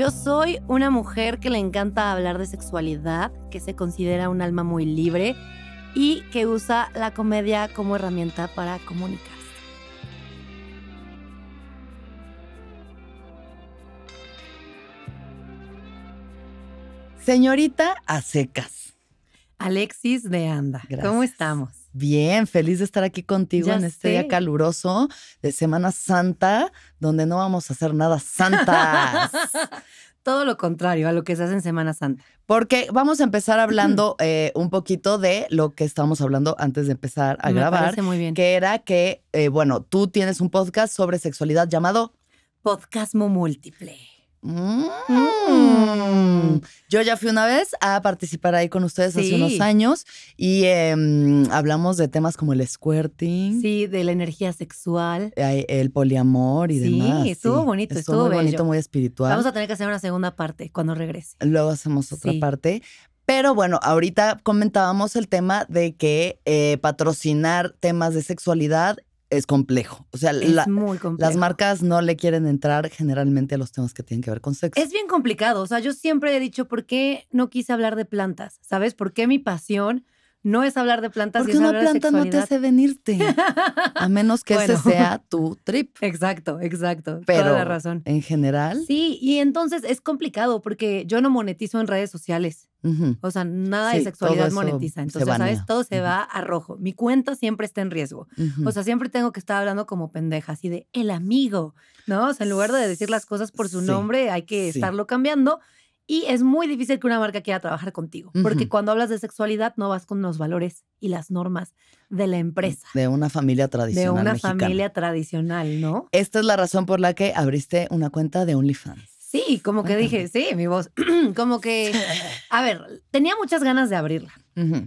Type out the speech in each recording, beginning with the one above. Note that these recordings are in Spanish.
Yo soy una mujer que le encanta hablar de sexualidad, que se considera un alma muy libre y que usa la comedia como herramienta para comunicarse. Señorita Acecas, Alexis de Anda. Gracias. ¿Cómo estamos? Bien, feliz de estar aquí contigo en este día caluroso de Semana Santa, donde no vamos a hacer nada santa. Todo lo contrario a lo que se hace en Semana Santa. Porque vamos a empezar hablando eh, un poquito de lo que estábamos hablando antes de empezar a Me grabar. Parece muy bien. Que era que, eh, bueno, tú tienes un podcast sobre sexualidad llamado Podcasmo Múltiple. Mm. Yo ya fui una vez a participar ahí con ustedes hace unos años y em, hablamos de temas como el squirting. Sí, de la energía sexual. El poliamor y sí, Estuvo bonito, estuvo, estuvo muy bonito, muy espiritual. Vamos a tener que hacer una segunda parte cuando regrese. Luego hacemos otra parte. Pero bueno, ahorita comentábamos el tema de que eh, patrocinar temas de sexualidad es complejo. O sea, las marcas no le quieren entrar generalmente a los temas que tienen que ver con sexo. Es bien complicado. O sea, yo siempre he dicho, ¿por qué no quise hablar de plantas? ¿Sabes? ¿Por qué mi pasión no es hablar de plantas. Porque y una planta no te hace venirte, a menos que ese sea tu trip. Exacto, exacto. Pero la razón. En general. Sí, y entonces es complicado porque yo no monetizo en redes sociales. O sea, nada de sexualidad monetiza. Entonces, ¿sabes? Todo se va a rojo. Mi cuenta siempre está en riesgo. O sea, siempre tengo que estar hablando como pendeja, así de el amigo, ¿no? O sea, en lugar de decir las cosas por su nombre, hay que estarlo cambiando. Y es muy difícil que una marca quiera trabajar contigo, porque cuando hablas de sexualidad no vas con los valores y las normas de la empresa. De una familia tradicional. De una familia tradicional, ¿no? Esta es la razón por la que abriste una cuenta de OnlyFans. Sí, como que dije, sí, mi voz. como que, a ver, tenía muchas ganas de abrirla.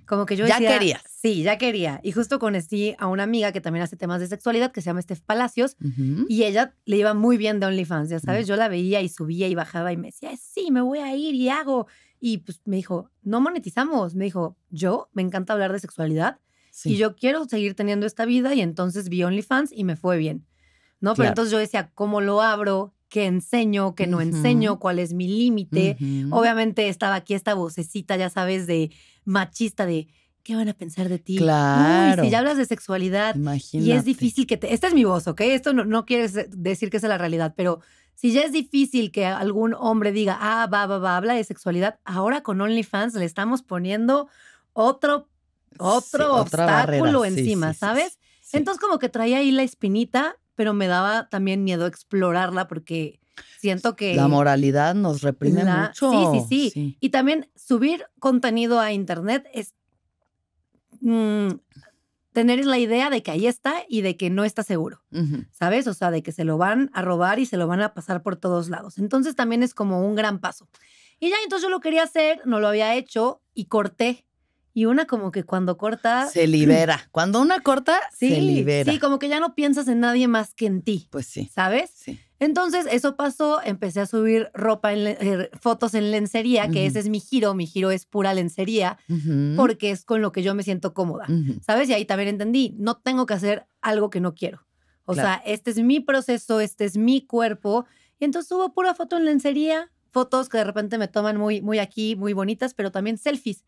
Como que yo ya quería. Sí, ya quería. Y justo conocí a una amiga que también hace temas de sexualidad que se llama Steph Palacios y ella le iba muy bien de OnlyFans, ya sabes. Yo la veía y subía y bajaba y me decía, sí, me voy a ir y hago. Y pues me dijo, no monetizamos. Me dijo, yo me encanta hablar de sexualidad y yo quiero seguir teniendo esta vida. Y entonces vi OnlyFans y me fue bien. ¿No? Pero entonces yo decía, ¿cómo lo abro? qué enseño, qué no enseño, cuál es mi límite. Obviamente estaba aquí esta vocecita, ya sabes, de machista, de qué van a pensar de ti. Claro. Y si ya hablas de sexualidad y es difícil que te. Esta es mi voz, ¿ok? Esto no, no quiere decir que sea la realidad, pero si ya es difícil que algún hombre diga, ah, va, va, va, habla de sexualidad, ahora con OnlyFans le estamos poniendo otro, otro obstáculo encima, ¿sabes? Entonces, como que traía ahí la espinita pero me daba también miedo explorarla porque siento que... La moralidad nos reprime mucho. Sí, sí, sí, Y también subir contenido a internet es mm, tener la idea de que ahí está y de que no está seguro, ¿sabes? O sea, de que se lo van a robar y se lo van a pasar por todos lados. Entonces también es como un gran paso. Y ya entonces yo lo quería hacer, no lo había hecho y corté y una como que cuando corta... Se libera. Cuando una corta, se libera. Sí, como que ya no piensas en nadie más que en ti. Pues sí. ¿Sabes? Sí. Entonces, eso pasó, empecé a subir ropa, en, er, fotos en lencería, que ese es mi giro, mi giro es pura lencería, porque es con lo que yo me siento cómoda, ¿sabes? Y ahí también entendí, no tengo que hacer algo que no quiero. O sea, este es mi proceso, este es mi cuerpo. Y entonces subo pura foto en lencería, fotos que de repente me toman muy, muy aquí, muy bonitas, pero también selfies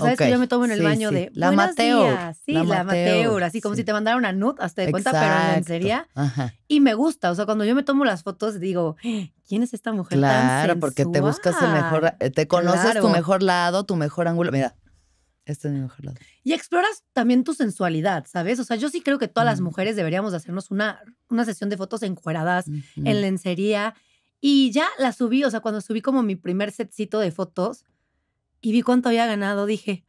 sabes que yo me tomo en el baño de la Mateo. Sí, la, Mateo. Así como si te mandara una nud, hasta de cuenta, pero en lencería Y me gusta. O sea, cuando yo me tomo las fotos, digo, ¿quién es esta mujer? Claro, porque te buscas el mejor, eh, te conoces tu mejor lado, tu mejor ángulo. Mira, este es mi mejor lado. Y exploras también tu sensualidad, ¿sabes? O sea, yo sí creo que todas las mm. mujeres deberíamos hacernos una, una sesión de fotos encueradas, en lencería. Y ya la subí, o sea, cuando subí como mi primer setcito de fotos, y vi cuánto había ganado, dije,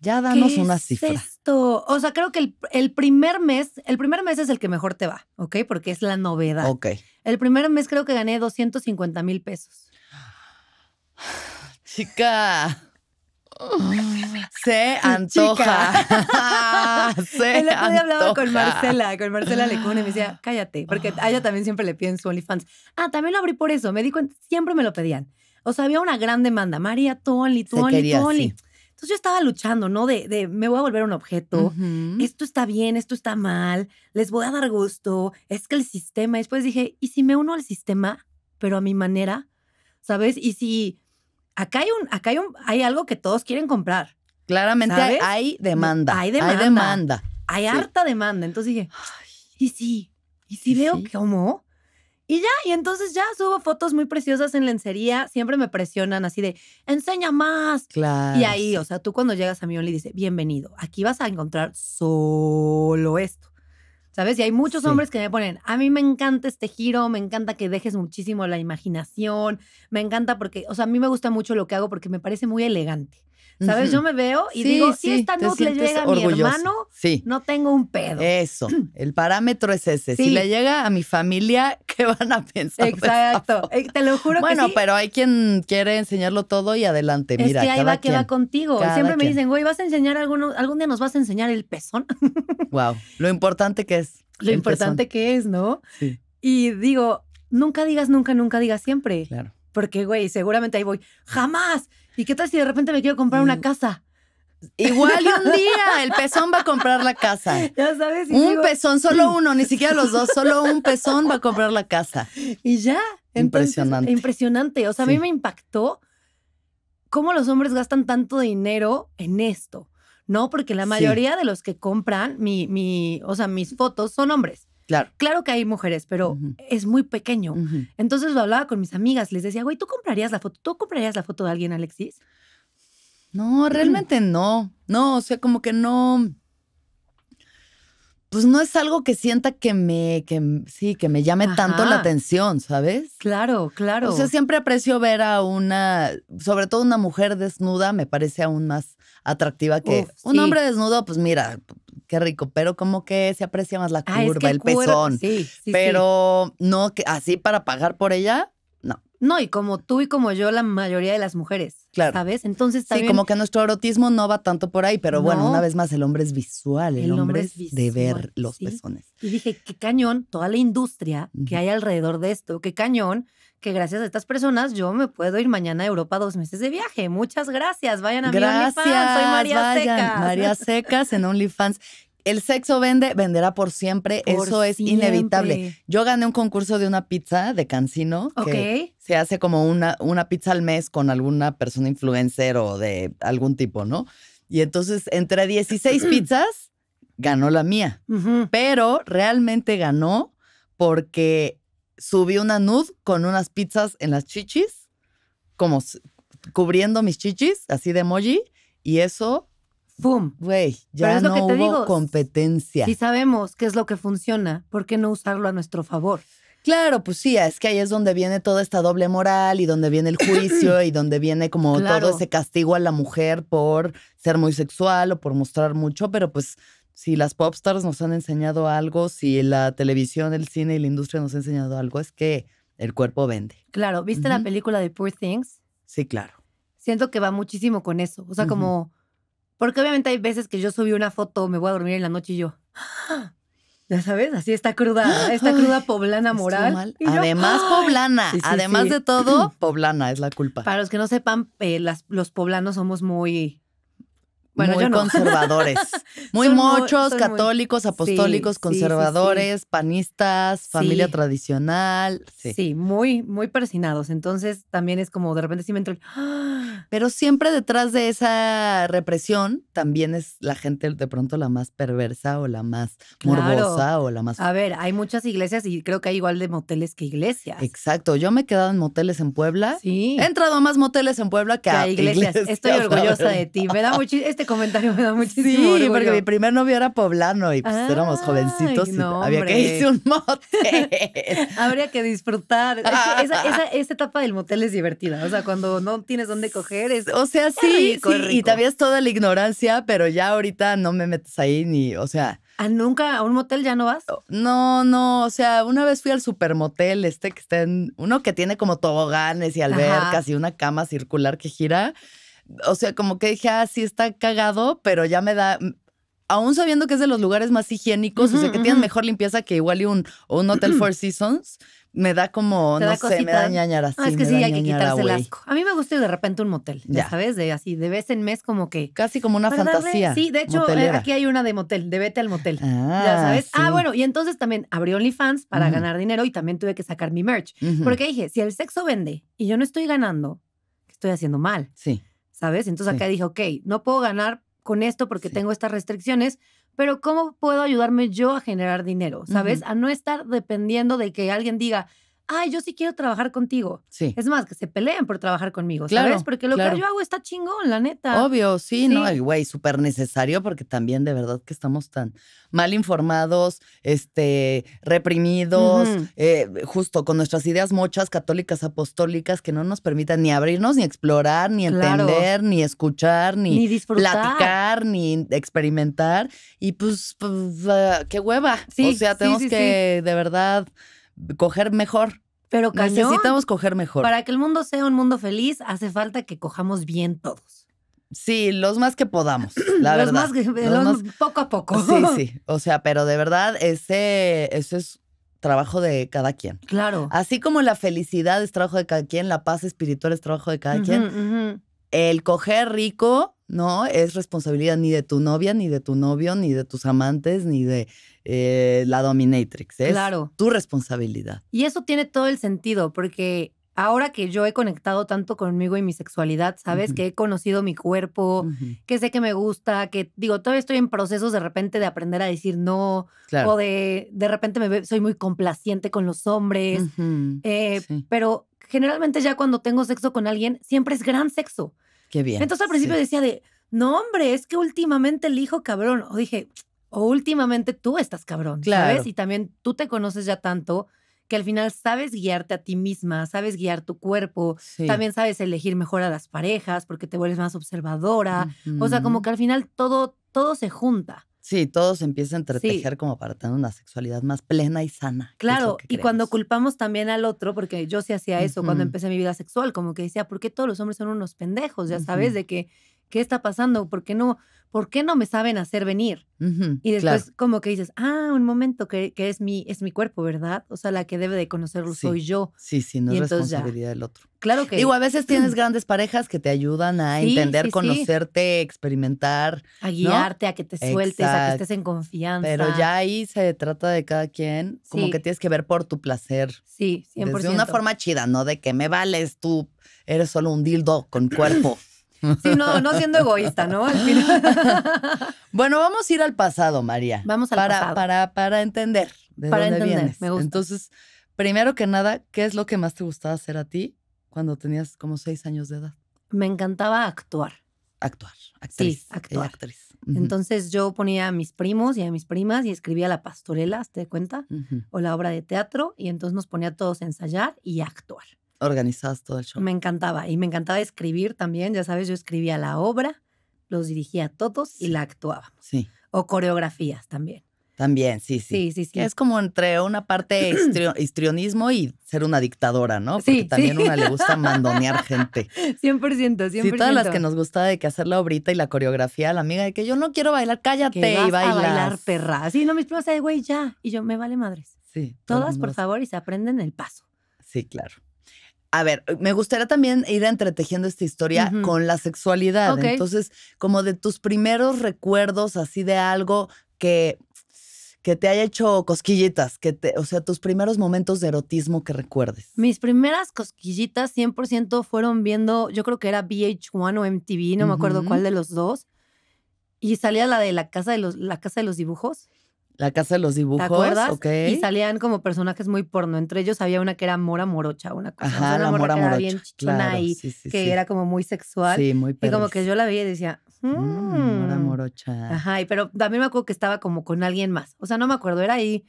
ya ah, danos una cifra. Esto, o sea, creo que el, primer mes, el primer mes es el que mejor te va, ¿ok? Porque es la novedad. Ok. El primer mes creo que gané 250 mil pesos. Chica. Se antoja. Se el otro día hablaba con Marcela, con Marcela Lecune, y me decía, cállate, porque a ella también siempre le piden su OnlyFans. Ah, también lo abrí por eso, me di cuenta, siempre me lo pedían. O sea, había una gran demanda. María Tony, Tony, Tony. Entonces yo estaba luchando, ¿no? De, de me voy a volver un objeto, esto está bien, esto está mal, les voy a dar gusto, es que el sistema. después dije, ¿y si me uno al sistema, pero a mi manera? ¿Sabes? Y si acá hay un, acá hay un, hay algo que todos quieren comprar. Claramente hay demanda. Hay demanda. Hay demanda. Hay harta demanda. Entonces dije, ¿y sí? ¿Y si veo que cómo? Y ya, y entonces ya subo fotos muy preciosas en lencería. Siempre me presionan así de, enseña más. Claro. Y ahí, o sea, tú cuando llegas a mi le dices, bienvenido, aquí vas a encontrar solo esto. ¿Sabes? Y hay muchos hombres que me ponen, a mí me encanta este giro, me encanta que dejes muchísimo la imaginación, me encanta porque, o sea, a mí me gusta mucho lo que hago porque me parece muy elegante. ¿Sabes? Yo me veo y digo, si esta le llega a mi hermano, no tengo un pedo. Eso, el parámetro es ese. Si le llega a mi familia, ¿qué van a pensar? Exacto, eh, te lo juro que sí. Bueno, pero hay quien quiere enseñarlo todo y adelante, mira. que ahí va que va contigo. Siempre me dicen, güey, ¿vas a enseñar alguno, algún día nos vas a enseñar el pezón? wow, lo importante que es. Lo importante que es, ¿no? Y digo, nunca digas nunca, nunca digas siempre. Claro. Porque, güey, seguramente ahí voy, jamás ¿Y qué tal si de repente me quiero comprar una mm. casa? Igual un día el pezón va a comprar la casa. Ya sabes. un pezón, solo uno, ni siquiera los dos, solo un pezón va a comprar la casa. Y ya. impresionante. Impresionante. O sea, a mí me impactó cómo los hombres gastan tanto dinero en esto, ¿no? Porque la mayoría de los que compran mi, mi, o sea, mis fotos son hombres. Claro. que hay mujeres, pero es muy pequeño. Entonces lo hablaba con mis amigas, les decía, güey, ¿tú comprarías la foto? ¿Tú comprarías la foto de alguien, Alexis? No, realmente no. No, o sea, como que no. Pues no es algo que sienta que me, que sí, que me llame tanto la atención, ¿sabes? Claro, claro. O sea, siempre aprecio ver a una, sobre todo una mujer desnuda, me parece aún más atractiva que un hombre desnudo, pues mira, qué rico, pero como que se aprecia más la ah, curva, el pezón. Sí, pero no, que así para pagar por ella, no. No, y como tú y como yo, la mayoría de las mujeres, ¿sabes? Entonces también... Sí, como que nuestro erotismo no va tanto por ahí, pero bueno, una vez más, el hombre es visual, el, hombre, es de ver los pezones. Y dije, qué cañón, toda la industria que hay alrededor de esto, qué cañón que gracias a estas personas yo me puedo ir mañana a Europa dos meses de viaje. Muchas gracias. Vayan a gracias, mi OnlyFans. Soy María Seca. Secas. María Secas en OnlyFans. El sexo vende, venderá por siempre. Eso es inevitable. Yo gané un concurso de una pizza de Cancino. Ok. Que se hace como una, una pizza al mes con alguna persona influencer o de algún tipo, ¿no? Y entonces, entre 16 pizzas, ganó la mía. Pero realmente ganó porque subí una nud con unas pizzas en las chichis, como cubriendo mis chichis, así de emoji, y eso ¡Boom! Güey, ya no hubo competencia. Si sabemos qué es lo que funciona, ¿por qué no usarlo a nuestro favor? Claro, pues sí, es que ahí es donde viene toda esta doble moral y donde viene el juicio y donde viene como todo ese castigo a la mujer por ser muy sexual o por mostrar mucho, pero pues si las popstars nos han enseñado algo, si la televisión, el cine y la industria nos han enseñado algo, es que el cuerpo vende. Claro, ¿viste la película de Poor Things? Sí, claro. Siento que va muchísimo con eso. O sea, como. Porque obviamente hay veces que yo subí una foto, me voy a dormir en la noche y yo. ¡Ah! Ya sabes, así está cruda, está cruda poblana moral. además, poblana. además de todo, poblana es la culpa. Para los que no sepan, eh, los poblanos somos muy muy conservadores. Muy muchos, católicos, apostólicos, conservadores, panistas, familia tradicional. Sí. muy, muy persinados. Entonces también es como de repente sí me entro. ¡Ah! Pero siempre detrás de esa represión también es la gente de pronto la más perversa o la más morbosa o la más... A ver, hay muchas iglesias y creo que hay igual de moteles que iglesias. Exacto, yo me he quedado en moteles en Puebla. Sí. He entrado a más moteles en Puebla que, a iglesias. Estoy orgullosa de ti. Me da muchísimo... Este comentario me da muchísimo Sí, porque mi primer novio era poblano y pues éramos jovencitos y había que irse un motel. Habría que disfrutar. esa, esa, etapa del motel es divertida. O sea, cuando no tienes dónde coger es... O sea, sí, y también es toda la ignorancia, pero ya ahorita no me metes ahí ni, o sea... nunca a un motel ya no vas? Oh, no, no, o sea, una vez fui al supermotel, este que está en, uno que tiene como toboganes y albercas y una cama circular que gira o sea, como que dije, ah, sí está cagado, pero ya me da, mm, aún sabiendo que es de los lugares más higiénicos, o sea, que tienen mejor limpieza que igual y un, un Hotel Four Seasons, me da como, no sé, me da Ah, es que sí, hay que quitarse el asco. A mí me gusta de repente un motel, ya, sabes, de así, de vez en mes como que. Casi como una fantasía. sí, de hecho, eh, aquí hay una de motel, de vete al motel. Ah, ya sabes. Ah, bueno, y entonces también abrí OnlyFans para ganar dinero y también tuve que sacar mi merch. Porque dije, si el sexo vende y yo no estoy ganando, estoy haciendo mal? Sí. ¿sabes? Entonces acá dije, ok, no puedo ganar con esto porque tengo estas restricciones, pero ¿cómo puedo ayudarme yo a generar dinero? ¿Sabes? A no estar dependiendo de que alguien diga, ay, yo sí quiero trabajar contigo. Sí. Es más, que se peleen por trabajar conmigo, claro, ¿sabes? Porque lo que yo hago está chingón, la neta. Obvio, sí, ¿no? Y güey, súper necesario porque también de verdad que estamos tan mal informados, este, reprimidos, eh, justo con nuestras ideas muchas católicas, apostólicas, que no nos permitan ni abrirnos, ni explorar, ni entender, ni escuchar, ni, platicar, ni experimentar. Y pues, pues ah, qué hueva. Sí, o sea, tenemos que de verdad coger mejor. Pero Necesitamos coger mejor. Para que el mundo sea un mundo feliz, hace falta que cojamos bien todos. Sí, los más que podamos, la verdad. Más que, los, poco a poco. Sí, sí. O sea, pero de verdad, ese, es trabajo de cada quien. Claro. Así como la felicidad es trabajo de cada quien, la paz espiritual es trabajo de cada quien el coger rico no es responsabilidad ni de tu novia, ni de tu novio, ni de tus amantes, ni de eh, la dominatrix. Es claro. tu responsabilidad. Y eso tiene todo el sentido, porque ahora que yo he conectado tanto conmigo y mi sexualidad, ¿sabes? Que he conocido mi cuerpo, que sé que me gusta, que digo, todavía estoy en procesos de repente de aprender a decir no, o de de repente me soy muy complaciente con los hombres, eh, pero generalmente ya cuando tengo sexo con alguien, siempre es gran sexo. Qué bien. Entonces al principio decía de, no hombre, es que últimamente elijo cabrón. O dije, o últimamente tú estás cabrón, ¿sabes? Y también tú te conoces ya tanto que al final sabes guiarte a ti misma, sabes guiar tu cuerpo, también sabes elegir mejor a las parejas porque te vuelves más observadora. O sea, como que al final todo, todo se junta. Sí, todos empiezan a entretejer como para tener una sexualidad más plena y sana. Claro, y cuando culpamos también al otro, porque yo sí hacía eso cuando empecé mi vida sexual, como que decía, ¿por qué todos los hombres son unos pendejos? Ya sabes, de que ¿qué está pasando? ¿Por qué no, por qué no me saben hacer venir? y después como que dices, ah, un momento, que, que, es, mi, es mi cuerpo, ¿verdad? O sea, la que debe de conocerlo soy yo. Sí, sí, no es responsabilidad del otro. Claro que Digo, a veces tienes grandes parejas que te ayudan a entender, conocerte, experimentar. A guiarte, a que te sueltes, a que estés en confianza. Pero ya ahí se trata de cada quien, como que tienes que ver por tu placer. Sí, 100%. De una forma chida, ¿no? De que me vales tú, eres solo un dildo con cuerpo. Sí, no, no siendo egoísta, ¿no? bueno, vamos a ir al pasado, María. Vamos al para, pasado. Para, para entender para entender, Me gusta. Entonces, primero que nada, ¿qué es lo que más te gustaba hacer a ti cuando tenías como seis años de edad? Me encantaba actuar. Actuar, actriz. Eh, actuar. actriz. Entonces yo ponía a mis primos y a mis primas y escribía la pastorela, ¿te das cuenta? O la obra de teatro y entonces nos ponía a todos a ensayar y actuar organizabas todo el show. Me encantaba y me encantaba escribir también, ya sabes, yo escribía la obra, los dirigía a todos y la actuábamos. Sí. O coreografías también. También, sí, sí. Sí, es como entre una parte histrionismo y ser una dictadora, ¿no? Porque también a una le gusta mandonear gente. 100%, 100%. Sí, todas las que nos gustaba de que hacer la obrita y la coreografía, la amiga de que yo no quiero bailar, cállate que vas y a bailar perra. Sí, no, mis primas de güey, ya. Y yo, me vale madres. Sí. Todas, por favor, y se aprenden el paso. Sí, claro a ver, me gustaría también ir entretejiendo esta historia con la sexualidad. Entonces, como de tus primeros recuerdos así de algo que que te haya hecho cosquillitas, que te, o sea, tus primeros momentos de erotismo que recuerdes. Mis primeras cosquillitas 100% fueron viendo, yo creo que era VH1 o MTV, no me acuerdo cuál de los dos. Y salía la de la casa de los la casa de los dibujos. La casa de los dibujos. ¿Te Y salían como personajes muy porno. Entre ellos había una que era Mora Morocha, una cosa. Mora, que Era bien y que era como muy sexual. Sí, muy porno. Y como que yo la veía y decía, mmm. Mora mm". Morocha. Ajá, pero también me acuerdo que estaba como con alguien más. O sea, no me acuerdo, era ahí.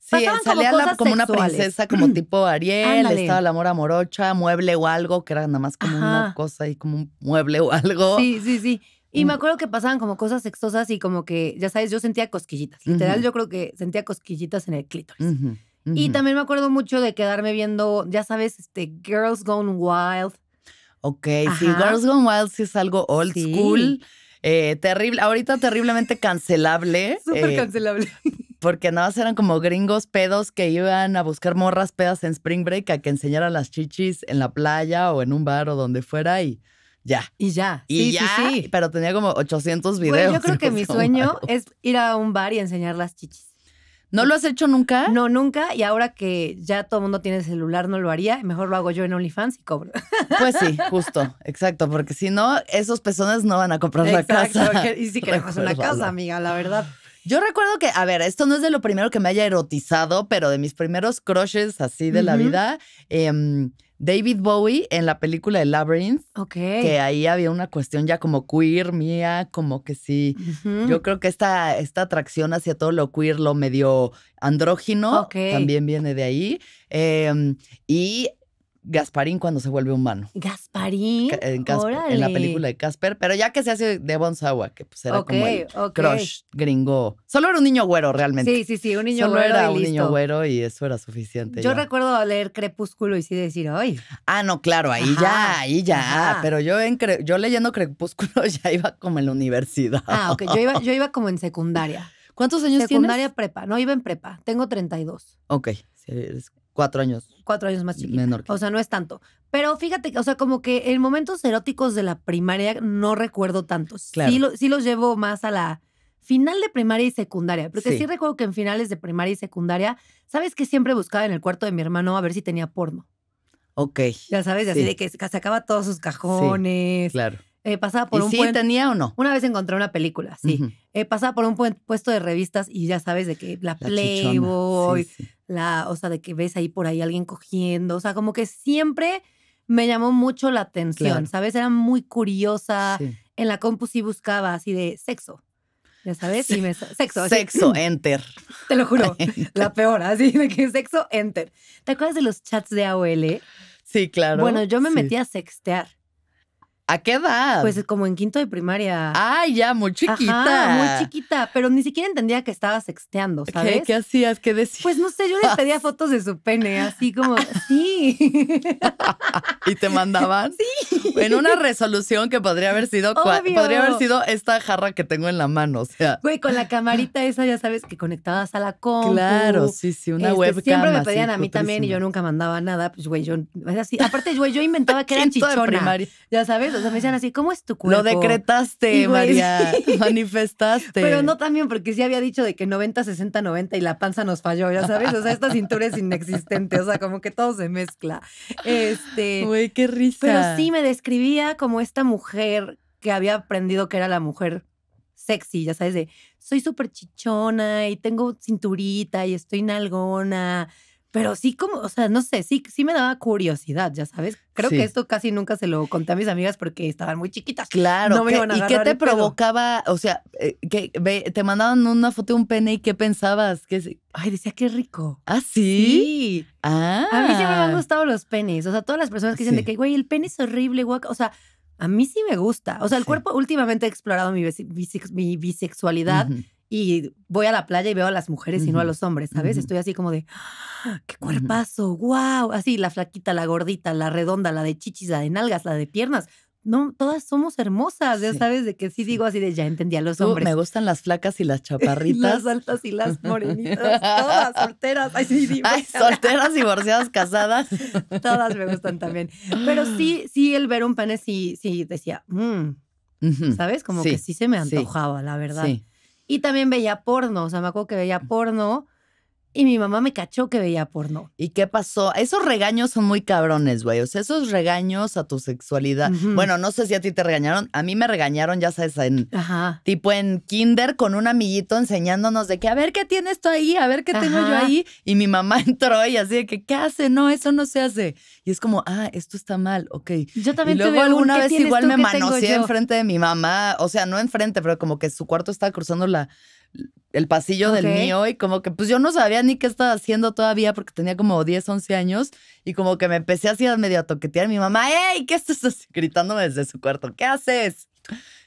Sí, salía como, una princesa, como tipo Ariel, estaba la mora morocha, mueble o algo, que era nada más como una cosa y como un mueble o algo. Sí, sí, sí. Y me acuerdo que pasaban como cosas sexosas y como que, ya sabes, yo sentía cosquillitas. Literal, yo creo que sentía cosquillitas en el clítoris. Y también me acuerdo mucho de quedarme viendo, ya sabes, este Girls Gone Wild. Ok, si sí, Girls Gone Wild sí es algo old school. Eh, terrible, ahorita terriblemente cancelable. Súper eh, cancelable. Porque nada más eran como gringos pedos que iban a buscar morras pedas en Spring Break a que enseñaran las chichis en la playa o en un bar o donde fuera y ya. Y ya. Y sí, ya. Pero tenía como 800 videos. yo creo que mi sueño es ir a un bar y enseñar las chichis. ¿No lo has hecho nunca? No, nunca. Y ahora que ya todo el mundo tiene celular, no lo haría. Mejor lo hago yo en OnlyFans y cobro. Pues sí, justo. Exacto. Porque si no, esos personas no van a comprar la casa. y si queremos una casa, amiga, la verdad. Yo recuerdo que, a ver, esto no es de lo primero que me haya erotizado, pero de mis primeros crushes así de la vida. Em, David Bowie en la película de Labyrinth. Ok. Que ahí había una cuestión ya como queer mía, como que sí. Yo creo que esta, esta atracción hacia todo lo queer, lo medio andrógino, también viene de ahí. Em, y Gasparín cuando se vuelve humano. Gasparín. En, la película de Casper, pero ya que se hace de Bonsawa, que pues era como el crush gringo. Solo era un niño güero realmente. Sí, sí, sí, un niño güero. Solo era un niño güero y eso era suficiente. Yo recuerdo leer Crepúsculo y sí decir, ¡ay! Ah, no, claro, ahí ya, ahí ya. Pero yo, yo leyendo Crepúsculo ya iba como en la universidad. Ah, ok, yo iba, yo iba como en secundaria. ¿Cuántos años secundaria, tienes? Secundaria prepa, no iba en prepa, tengo 32. Ok, sí, es. Cuatro años. Cuatro años más chiquita. Menor O sea, no es tanto. Pero fíjate o sea, como que en momentos eróticos de la primaria no recuerdo tantos. Claro. Sí, los llevo más a la final de primaria y secundaria. Porque sí. recuerdo que en finales de primaria y secundaria, ¿sabes que siempre buscaba en el cuarto de mi hermano a ver si tenía porno? Ok. Ya sabes, así de que sacaba todos sus cajones. claro. Eh, pasaba por un sí, tenía o no? Una vez encontré una película, sí. Eh, pasaba por un puesto de revistas y ya sabes de que la, la Playboy, sí, la, o sea, de que ves ahí por ahí alguien cogiendo, o sea, como que siempre me llamó mucho la atención, ¿sabes? Era muy curiosa. En la compu sí buscaba así de sexo. Ya sabes, sexo. Sexo, enter. Te lo juro, la peor, así de que sexo, enter. ¿Te acuerdas de los chats de AOL? Sí, claro. Bueno, yo me metí a sextear. ¿A qué edad? Pues como en quinto de primaria. Ah, ya, muy chiquita. muy chiquita, pero ni siquiera entendía que estaba sexteando, ¿sabes? ¿Qué, hacías? ¿Qué decías? Pues no sé, yo les pedía fotos de su pene, así como, sí. ¿Y te mandaban? Sí. En una resolución que podría haber sido, podría haber sido esta jarra que tengo en la mano, o sea. Güey, con la camarita esa, ya sabes, que conectabas a la compu. Claro, sí, sí, una este, webcam. Siempre me pedían a mí también y yo nunca mandaba nada, pues güey, yo, Aparte, güey, yo inventaba que era chichona. Ya sabes, o sea, me decían así, ¿cómo es tu cuerpo? Lo decretaste, María, manifestaste. Pero no también, porque sí había dicho de que 90, 60, 90 y la panza nos falló, ya sabes, o sea, esta cintura es inexistente, o sea, como que todo se mezcla. Este. Güey, qué risa. Pero sí me describía como esta mujer que había aprendido que era la mujer sexy, ya sabes, de soy súper chichona y tengo cinturita y estoy nalgona pero sí, como, o sea, no sé, sí, sí me daba curiosidad, ya sabes. Creo que esto casi nunca se lo conté a mis amigas porque estaban muy chiquitas. Claro. No me ¿Y qué te provocaba? O sea, eh, que te mandaban una foto de un pene y qué pensabas? que Ay, decía qué rico. ¿Ah, sí? A mí sí me han ah. gustado los penes. O sea, todas las personas que dicen que, güey, el pene es horrible, guaca. O sea, a mí sí me gusta. O sea, el cuerpo, últimamente he explorado mi, bisexualidad y voy a la playa y veo a las mujeres y no a los hombres, ¿sabes? Estoy así como de, ah, ¡qué cuerpazo! ¡Wow! Así, la flaquita, la gordita, la redonda, la de chichis, la de nalgas, la de piernas. No, todas somos hermosas, ya sabes, de que sí, digo así de ya entendí a los hombres. Me gustan las flacas y las chaparritas. las altas y las morenitas, todas solteras. Ay, sí, divorciadas. solteras, divorciadas, casadas. todas me gustan también. Pero sí, sí, el ver un pan, sí, sí decía, mm", ¿sabes? Como que sí se me antojaba, la verdad. Sí. Y también veía porno, o sea, me acuerdo que veía porno y mi mamá me cachó que veía porno. ¿Y qué pasó? Esos regaños son muy cabrones, güey. O sea, esos regaños a tu sexualidad. Bueno, no sé si a ti te regañaron. A mí me regañaron, ya sabes, en tipo en kinder con un amiguito enseñándonos de que a ver qué tienes tú ahí, a ver qué tengo yo ahí. Y mi mamá entró y así de que, ¿qué hace? No, eso no se hace. Y es como, ah, esto está mal, ok. Yo también y alguna vez igual me manoseé enfrente de mi mamá. O sea, no enfrente, pero como que su cuarto estaba cruzando la el pasillo del mío y como que pues yo no sabía ni qué estaba haciendo todavía porque tenía como 10, 11 años y como que me empecé así a medio a toquetear mi mamá, ¡Ey! ¿Qué estás gritándome desde su cuarto? ¿Qué haces?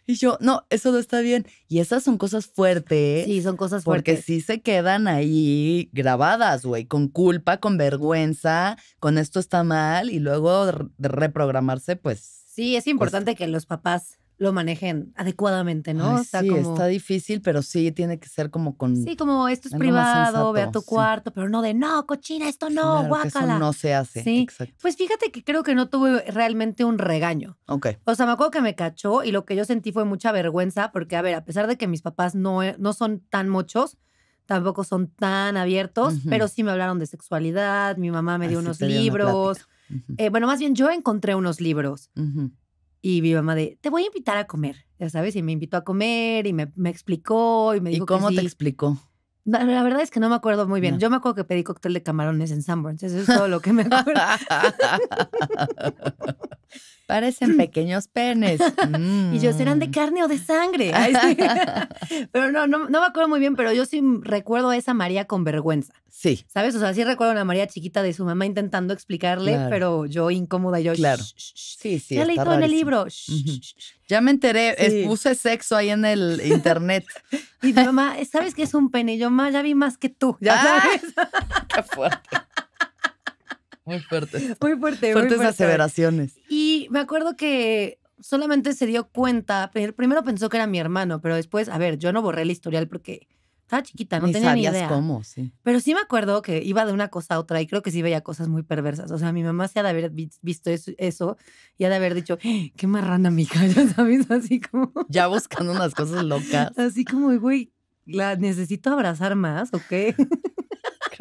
Y yo, no, eso no está bien. Y esas son cosas fuertes. Sí, son cosas fuertes. Porque sí se quedan ahí grabadas, güey, con culpa, con vergüenza, con esto está mal y luego de reprogramarse, pues. Sí, es pues importante que los papás lo manejen adecuadamente, ¿no? sí, está difícil, pero sí tiene que ser como con. Sí, como esto es privado, ve a tu cuarto, pero no de no, cochina, esto no, guácala. no se hace. Sí. Pues fíjate que creo que no tuve realmente un regaño. Ok. O sea, me acuerdo que me cachó y lo que yo sentí fue mucha vergüenza, porque, a ver, a pesar de que mis papás no, eh, no son tan mochos, tampoco son tan abiertos, pero sí me hablaron de sexualidad, mi mamá me ah, dio unos libros. Eh, bueno, más bien yo encontré unos libros. Y mi mamá de, te voy a invitar a comer, ya sabes, y me invitó a comer y me, me explicó y me dijo... ¿Y cómo te explicó? La, verdad es que no me acuerdo muy bien. Yo me acuerdo que pedí cóctel de camarones en Sanborns, eso es todo lo que me acuerdo. parecen pequeños penes. y yo, ¿serán de mm. carne o de sangre? pero no, no, me acuerdo muy bien, pero yo sí recuerdo a esa María con vergüenza. Sí. ¿Sabes? O sea, sí recuerdo a una María chiquita de su mamá intentando explicarle, pero yo incómoda, yo. Claro. sí, sí. Ya leí todo en el libro. Ya me enteré, puse sexo ahí en el internet. y mamá, ¿sabes qué es un pene? yo, más ya vi más que tú. Ya ah. Qué fuerte. Muy fuerte. Muy fuerte. Fuertes aseveraciones. Y me acuerdo que solamente se dio cuenta, primero pensó que era mi hermano, pero después, a ver, yo no borré el historial porque estaba chiquita, no tenía ni idea. cómo, sí. Pero sí me acuerdo que iba de una cosa a otra y creo que sí veía cosas muy perversas. O sea, mi mamá se ha de haber visto eso, y ha de haber dicho, ¡Eh, qué marrana, mija, ya sabes, así como... Ya buscando unas cosas locas. Así como, güey, ¿la necesito abrazar más o qué?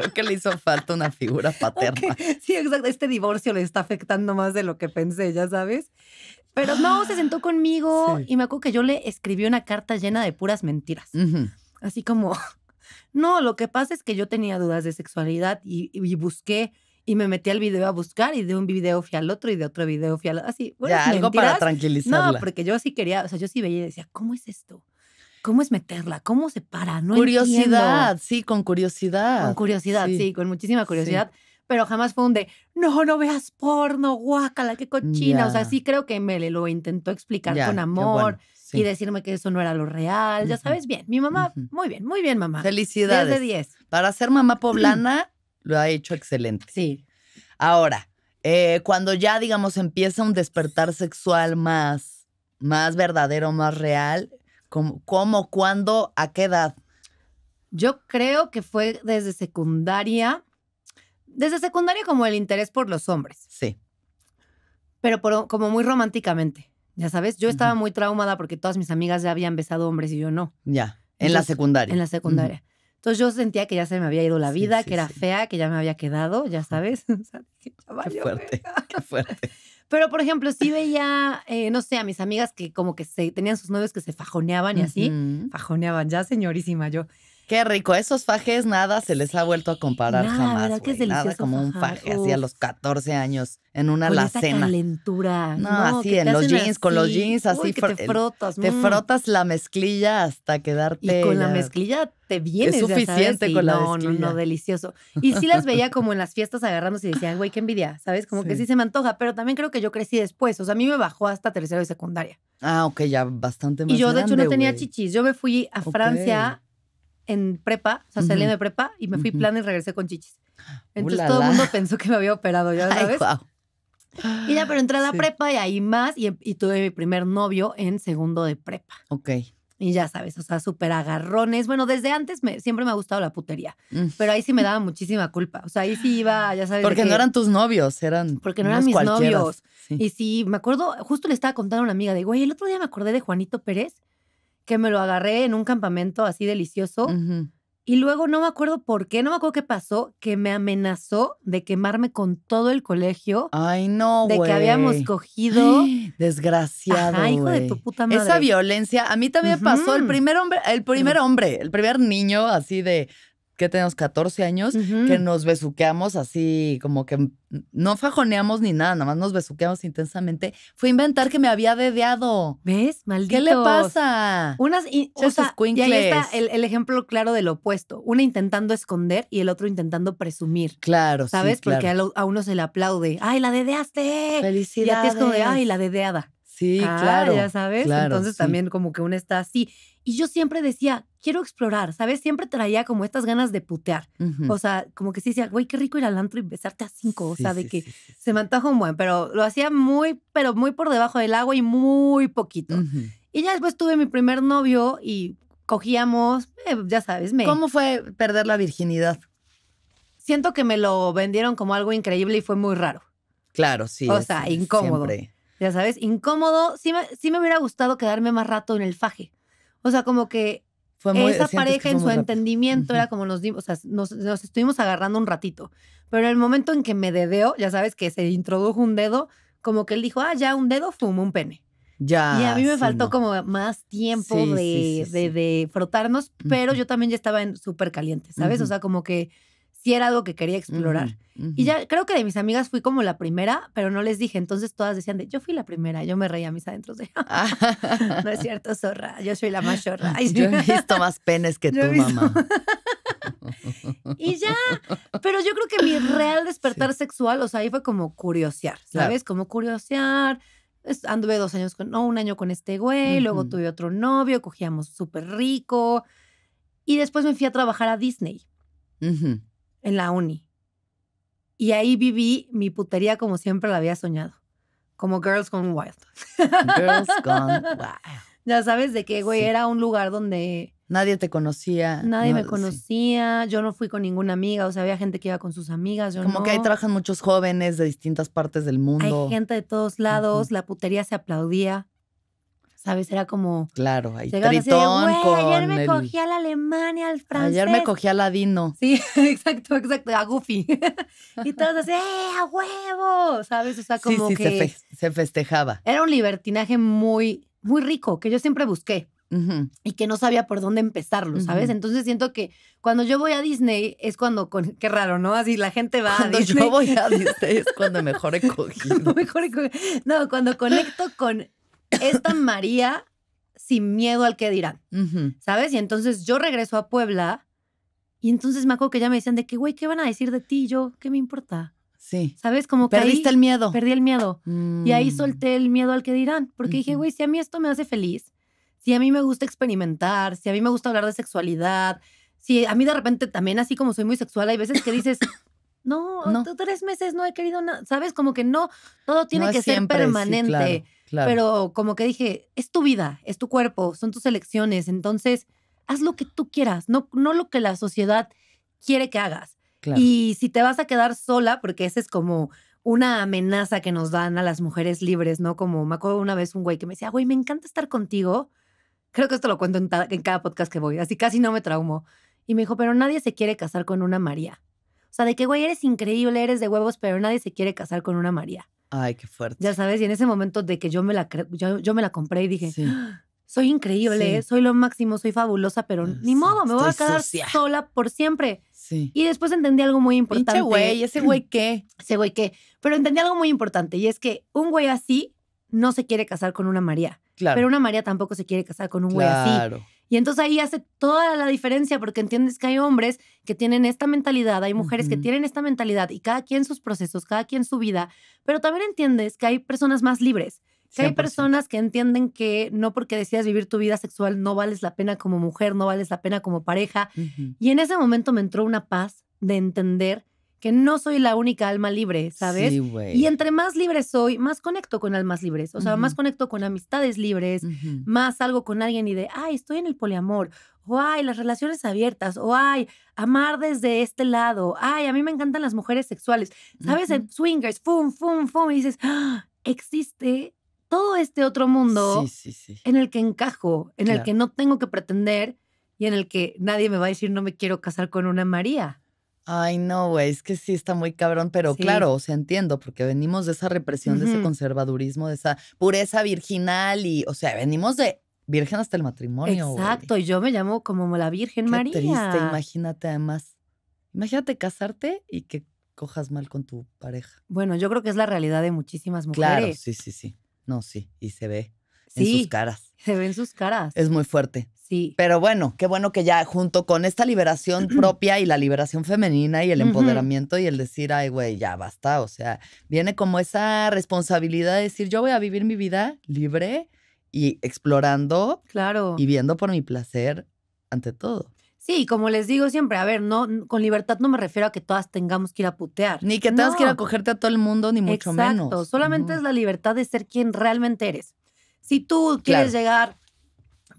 Creo que le hizo falta una figura paterna. Sí, exacto. Este divorcio le está afectando más de lo que pensé, ya sabes. Pero no, se sentó conmigo y me acuerdo que yo le escribí una carta llena de puras mentiras. Así como, no, lo que pasa es que yo tenía dudas de sexualidad y, busqué y me metí al video a buscar y de un video fui al otro y de otro video fui al otro. Así, bueno, ya, algo para tranquilizarla. No, porque yo sí quería, o sea, yo sí veía y decía, ¿cómo es esto? ¿Cómo es meterla? ¿Cómo se para? No curiosidad, sí, con curiosidad. Con curiosidad, sí, con muchísima curiosidad. Pero jamás fue un de, no, no veas porno, guácala, qué cochina. O sea, sí creo que me lo intentó explicar con amor y decirme que eso no era lo real. Ya sabes, bien, mi mamá, muy bien, muy bien, mamá. Felicidades. 10 de 10. Para ser mamá poblana, lo ha hecho excelente. Sí. Ahora, eh, cuando ya, digamos, empieza un despertar sexual más, más verdadero, más real, ¿Cómo, cómo cuándo, a qué edad? Yo creo que fue desde secundaria. Desde secundaria como el interés por los hombres. Sí. Pero como muy románticamente. Ya sabes, yo estaba muy traumada porque todas mis amigas ya habían besado hombres y yo no. Ya, en la secundaria. En la secundaria. Entonces yo sentía que ya se me había ido la vida, que era fea, que ya me había quedado, ya sabes. qué fuerte, qué fuerte. Pero, por ejemplo, sí veía, eh, no sé, a mis amigas que como que se, tenían sus novios que se fajoneaban y así. Fajoneaban, ya señorísima yo. Qué rico, esos fajes nada se les ha vuelto a comparar nada, jamás. ¿verdad que es delicioso nada como un faje así a los 14 años en una con alacena. Esa calentura. No, así en los jeans, con los jeans así que te frotas. Te mm. frotas la mezclilla hasta quedarte. Y con la mezclilla te vienes. Es suficiente con la no, No, no, delicioso. Y sí las veía como en las fiestas agarrándose y decían, güey, qué envidia, ¿sabes? Como que sí se me antoja, pero también creo que yo crecí después. O sea, a mí me bajó hasta tercero de secundaria. Ah, ok, ya bastante más. Y yo, de hecho, no tenía chichis. Yo me fui a Francia en prepa, o sea, salí de prepa y me fui uh y regresé con chichis. Entonces todo el mundo pensó que me había operado, ya sabes. Y ya, pero entré a la prepa y ahí más y, tuve mi primer novio en segundo de prepa. Ok. Y ya sabes, o sea, súper agarrones. Bueno, desde antes me, siempre me ha gustado la putería, mm. pero ahí sí me daba muchísima culpa. O sea, ahí sí iba, ya sabes. Porque no eran tus novios, eran. Porque no eran mis novios. Y sí, me acuerdo, justo le estaba contando a una amiga de, güey, el otro día me acordé de Juanito Pérez que me lo agarré en un campamento así delicioso. Y luego no me acuerdo por qué, no me acuerdo qué pasó, que me amenazó de quemarme con todo el colegio. Ay, no, güey. De que habíamos cogido. Desgraciado. Ay, hijo de tu puta madre. Esa violencia. A mí también pasó el primer hombre, el primer hombre, el primer niño así de que tenemos 14 años, que nos besuqueamos así, como que mm, no fajoneamos ni nada, nada más nos besuqueamos intensamente. Fue inventar que me había dedeado. ¿Ves? Maldito. ¿Qué le pasa? Unas y, está el, ejemplo claro del opuesto. Una intentando esconder y el otro intentando presumir. Claro, ¿Sabes? Sí, Porque a, uno se le aplaude. ¡Ay, la dedeaste! ¡Felicidades! Y a ti de ¡ay, la dedeada! Sí, ah, claro. Ya sabes. Entonces también como que uno está así. Y yo siempre decía, quiero explorar, ¿sabes? Siempre traía como estas ganas de putear. O sea, como que sí decía, güey, qué rico ir al antro y besarte a cinco. O sea, de que se me antoja un buen, pero lo hacía muy, pero muy por debajo del agua y muy poquito. Y ya después tuve mi primer novio y cogíamos, eh, ya sabes, me... ¿Cómo fue perder la virginidad? Siento que me lo vendieron como algo increíble y fue muy raro. Claro, sí. O sea, incómodo. Ya sabes, incómodo. sí me hubiera gustado quedarme más rato en el faje. O sea, como que fue esa pareja en su entendimiento era como nos dimos, o sea, nos, estuvimos agarrando un ratito. Pero en el momento en que me dedeó, ya sabes que se introdujo un dedo, como que él dijo, ah, ya un dedo, fumó un pene. Ya. Y a mí me faltó como más tiempo de, de, frotarnos, pero yo también ya estaba súper caliente, ¿sabes? O sea, como que si era algo que quería explorar. Y ya creo que de mis amigas fui como la primera, pero no les dije. Entonces todas decían de yo fui la primera. Yo me reía a mis adentros de no es cierto, zorra. Yo soy la más zorra. yo he visto más penes que tu mamá. y ya, pero yo creo que mi real despertar sexual, o sea, ahí fue como curiosear, ¿sabes? Como curiosear. Anduve dos años con, no, un año con este güey, luego tuve otro novio, cogíamos súper rico. Y después me fui a trabajar a Disney en la uni. Y ahí viví mi putería como siempre la había soñado. Como Girls Gone Wild. Girls Gone Wild. Ya sabes de que, güey, era un lugar donde... Nadie te conocía. Nadie me conocía. Yo no fui con ninguna amiga. O sea, había gente que iba con sus amigas. Como que ahí trabajan muchos jóvenes de distintas partes del mundo. Hay gente de todos lados. La putería se aplaudía. ¿sabes? Era como. Claro, ahí tritón con Ayer me cogí al alemán y al francés. Ayer me cogí al adino. Sí, exacto, exacto, a Goofy. y todos así, ¡eh, a huevo! ¿Sabes? O sea, como que. Se, festejaba. Era un libertinaje muy, muy rico que yo siempre busqué. Y que no sabía por dónde empezarlo, ¿sabes? Entonces siento que cuando yo voy a Disney es cuando, con, qué raro, ¿no? Así la gente va a Disney. Cuando yo voy a Disney es cuando mejor he cogido. mejor he cogido. No, cuando conecto con esta María sin miedo al que dirán, ¿sabes? Y entonces yo regreso a Puebla y entonces me acuerdo que ya me decían de que, güey, ¿qué van a decir de ti? yo, ¿qué me importa? Sí. ¿Sabes? Como que. Perdiste el miedo. Perdí el miedo. Y ahí mm. solté el miedo al que dirán. Porque dije, güey, si a mí esto me hace feliz, si a mí me gusta experimentar, si a mí me gusta hablar de sexualidad, si a mí de repente también, así como soy muy sexual, hay veces que dices, no, no. tres meses no he querido nada. ¿Sabes? Como que no, todo tiene que ser permanente. Pero como que dije, es tu vida, es tu cuerpo, son tus elecciones, entonces haz lo que tú quieras, no, no lo que la sociedad quiere que hagas. Y si te vas a quedar sola, porque esa es como una amenaza que nos dan a las mujeres libres, ¿no? Como me acuerdo una vez un güey que me decía, güey, me encanta estar contigo. Creo que esto lo cuento en, en cada podcast que voy, así casi no me traumo. Y me dijo, pero nadie se quiere casar con una María. O sea, de que, güey, eres increíble, eres de huevos, pero nadie se quiere casar con una María. Ay, qué fuerte. Ya sabes, y en ese momento de que yo me la, yo, me la compré y dije, ah, soy increíble, soy lo máximo, soy fabulosa, pero ah, ni modo, me voy a quedar sola por siempre. Sí. Y después entendí algo muy importante. Pinche güey, ese güey qué. Ese güey qué. Pero entendí algo muy importante y es que un güey así no se quiere casar con una María. Claro. Pero una María tampoco se quiere casar con un güey así. claro. Y entonces ahí hace toda la diferencia porque entiendes que hay hombres que tienen esta mentalidad, hay mujeres que tienen esta mentalidad y cada quien sus procesos, cada quien su vida, pero también entiendes que hay personas más libres. Que hay personas que entienden que no porque decidas vivir tu vida sexual no vales la pena como mujer, no vales la pena como pareja. Y en ese momento me entró una paz de entender que no soy la única alma libre, ¿sabes? Sí, y entre más libre soy, más conecto con almas libres, o sea, más conecto con amistades libres, más salgo con alguien y de, ay, estoy en el poliamor, o ay, las relaciones abiertas, o ay, amar desde este lado, ay, a mí me encantan las mujeres sexuales, ¿sabes? el Swingers, fum, fum, fum, y dices, ah, existe todo este otro mundo en el que encajo, en el que no tengo que pretender y en el que nadie me va a decir no me quiero casar con una María. Ay, no, güey, es que sí está muy cabrón, pero claro, o sea, entiendo, porque venimos de esa represión, de ese conservadurismo, de esa pureza virginal y, o sea, venimos de virgen hasta el matrimonio. Exacto, y yo me llamo como la Virgen Qué María. Triste, imagínate además. Imagínate casarte y que cojas mal con tu pareja. Bueno, yo creo que es la realidad de muchísimas mujeres. Claro, sí, sí, sí. No, sí, y se ve en sus caras. Se ven sus caras. Es muy fuerte. Pero bueno, qué bueno que ya junto con esta liberación propia y la liberación femenina y el empoderamiento y el decir, ay, güey, ya basta. O sea, viene como esa responsabilidad de decir, yo voy a vivir mi vida libre y explorando. Y viendo por mi placer ante todo. Sí, como les digo siempre, a ver, no, con libertad no me refiero a que todas tengamos que ir a putear. Ni que tengas que ir a cogerte a todo el mundo, ni mucho menos. Exacto, solamente es la libertad de ser quien realmente eres. Si tú quieres llegar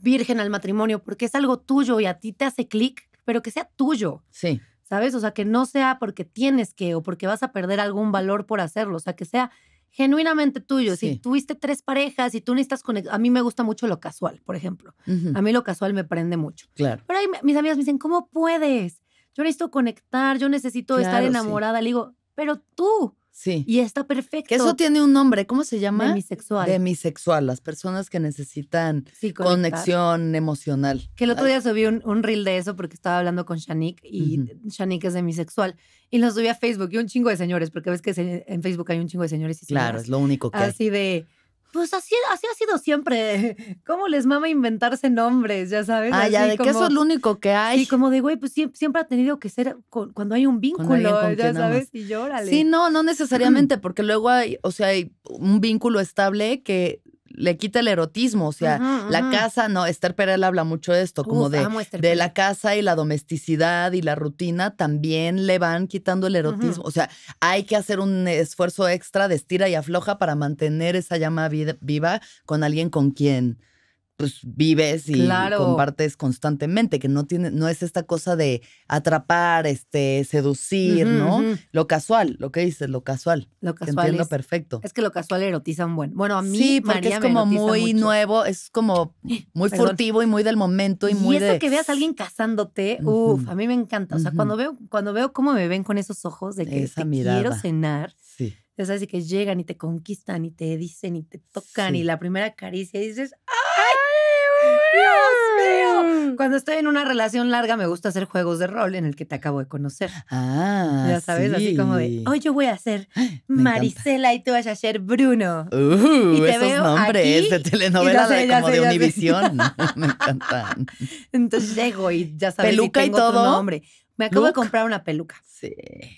virgen al matrimonio, porque es algo tuyo y a ti te hace clic, pero que sea tuyo. Sí. ¿Sabes? O sea, que no sea porque tienes que o porque vas a perder algún valor por hacerlo, o sea, que sea genuinamente tuyo. Si tuviste tres parejas y tú necesitas conectar. A mí me gusta mucho lo casual, por ejemplo. A mí lo casual me prende mucho. Claro. Pero ahí mis amigas me dicen, ¿cómo puedes? Yo necesito conectar, yo necesito estar enamorada. Le digo, pero tú, Sí. Y está perfecto. eso tiene un nombre, ¿cómo se llama? Demisexual. Demisexual, las personas que necesitan conexión emocional. Que el otro día subí un, reel de eso porque estaba hablando con Shanique y uh Shanique es demisexual. Y lo subí a Facebook y un chingo de señores, porque ves que en Facebook hay un chingo de señores y señores. Claro, es lo único que Así de pues así, así ha sido siempre. ¿Cómo les mama inventarse nombres? Ya sabes. Ah, ya, de que eso es lo único que hay. Sí, como de, güey, pues siempre, ha tenido que ser cuando hay un vínculo, ya sabes, y llórale. Sí, no, no necesariamente, porque luego hay, o sea, hay un vínculo estable que le quita el erotismo, o sea, la casa, no, Esther Perel habla mucho de esto, como de, de la casa y la domesticidad y la rutina también le van quitando el erotismo, o sea, hay que hacer un esfuerzo extra de estira y afloja para mantener esa llama viva con alguien con quien pues, vives y compartes constantemente, que no tiene, no es esta cosa de atrapar, este, seducir, ¿no? Lo casual, lo que dices, lo casual. Lo casual. entiendo perfecto. Es que lo casual erotiza un buen. Bueno, a mí sí, porque es como muy nuevo, es como muy furtivo y muy del momento y, y muy eso que veas a alguien casándote, uff, a mí me encanta. O sea, cuando veo, cuando veo cómo me ven con esos ojos de que te quiero cenar. es así que llegan y te conquistan y te dicen y te tocan y la primera caricia dices, Dios mío. Mm. Cuando estoy en una relación larga, me gusta hacer juegos de rol en el que te acabo de conocer. Ah, ya sabes, así como de, hoy yo voy a ser Marisela y tú vas a ser Bruno. Uh, y esos nombres de telenovela de, como Univisión. me encantan. Entonces llego y ya sabes, peluca y todo. nombre. Me acabo de comprar una peluca. Sí.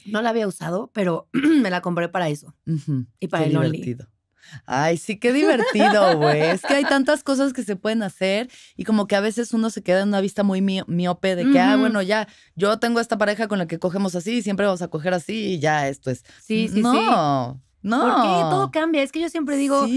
No la había usado, pero me la compré para eso. Y para el divertido. Ay, sí, qué divertido, güey. Es que hay tantas cosas que se pueden hacer y como que a veces uno se queda en una vista muy miope de que, ah, bueno, ya, yo tengo esta pareja con la que cogemos así y siempre vamos a coger así y ya esto es. Sí, sí, no, sí. No, no. Porque todo cambia. Es que yo siempre digo,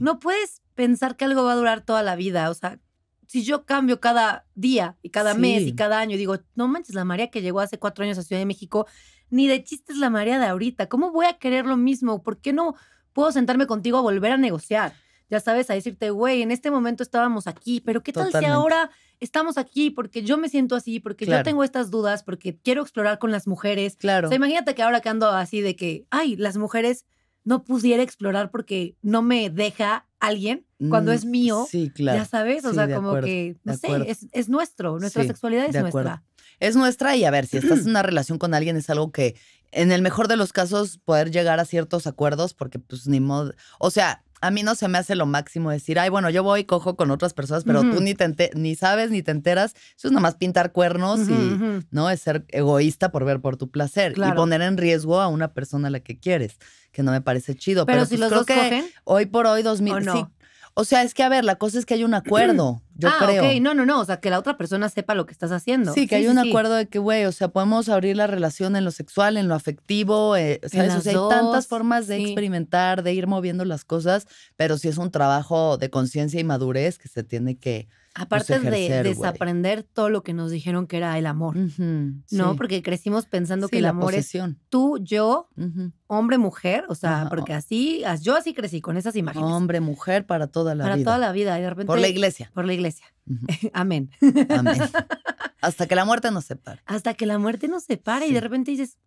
no puedes pensar que algo va a durar toda la vida. O sea, si yo cambio cada día y cada mes y cada año y digo, no manches, la María que llegó hace cuatro años a Ciudad de México, ni de chistes la María de ahorita. ¿Cómo voy a querer lo mismo? ¿Por qué no? puedo sentarme contigo a volver a negociar. Ya sabes, a decirte, güey, en este momento estábamos aquí, pero ¿qué tal si ahora estamos aquí porque yo me siento así, porque yo tengo estas dudas, porque quiero explorar con las mujeres? Claro. imagínate que ahora que ando así de que, ay, las mujeres no pudiera explorar porque no me deja alguien cuando mm, es mío. Sí, claro. Ya sabes, o sea, como que, no sé, es, nuestro, nuestra sexualidad es nuestra. Es nuestra y a ver, si estás en una relación con alguien es algo que en el mejor de los casos, poder llegar a ciertos acuerdos, porque pues ni modo. O sea, a mí no se me hace lo máximo decir, ay, bueno, yo voy y cojo con otras personas, pero tú ni, te ni sabes ni te enteras. Eso es nomás pintar cuernos y, ¿no? Es ser egoísta por ver por tu placer y poner en riesgo a una persona a la que quieres, que no me parece chido. Pero, si pues, los dos que Hoy por hoy, 2000. mil. O sea, es que, a ver, la cosa es que hay un acuerdo ah, ok, no, no, no. O sea, que la otra persona sepa lo que estás haciendo. Sí, que hay un acuerdo de que, güey, o sea, podemos abrir la relación en lo sexual, en lo afectivo, eh, O sea, hay tantas formas de experimentar, de ir moviendo las cosas, pero sí es un trabajo de conciencia y madurez que se tiene que. Pues, Aparte de desaprender todo lo que nos dijeron que era el amor, ¿no? Porque crecimos pensando que el amor es tú, yo, hombre, mujer, o sea, porque así, yo así crecí con esas imágenes. Hombre, mujer, para toda la vida. Para toda la vida, y de repente. Por la iglesia. Por la iglesia. Amén. Hasta que la muerte nos separe. Hasta que la muerte nos separe y de repente dices,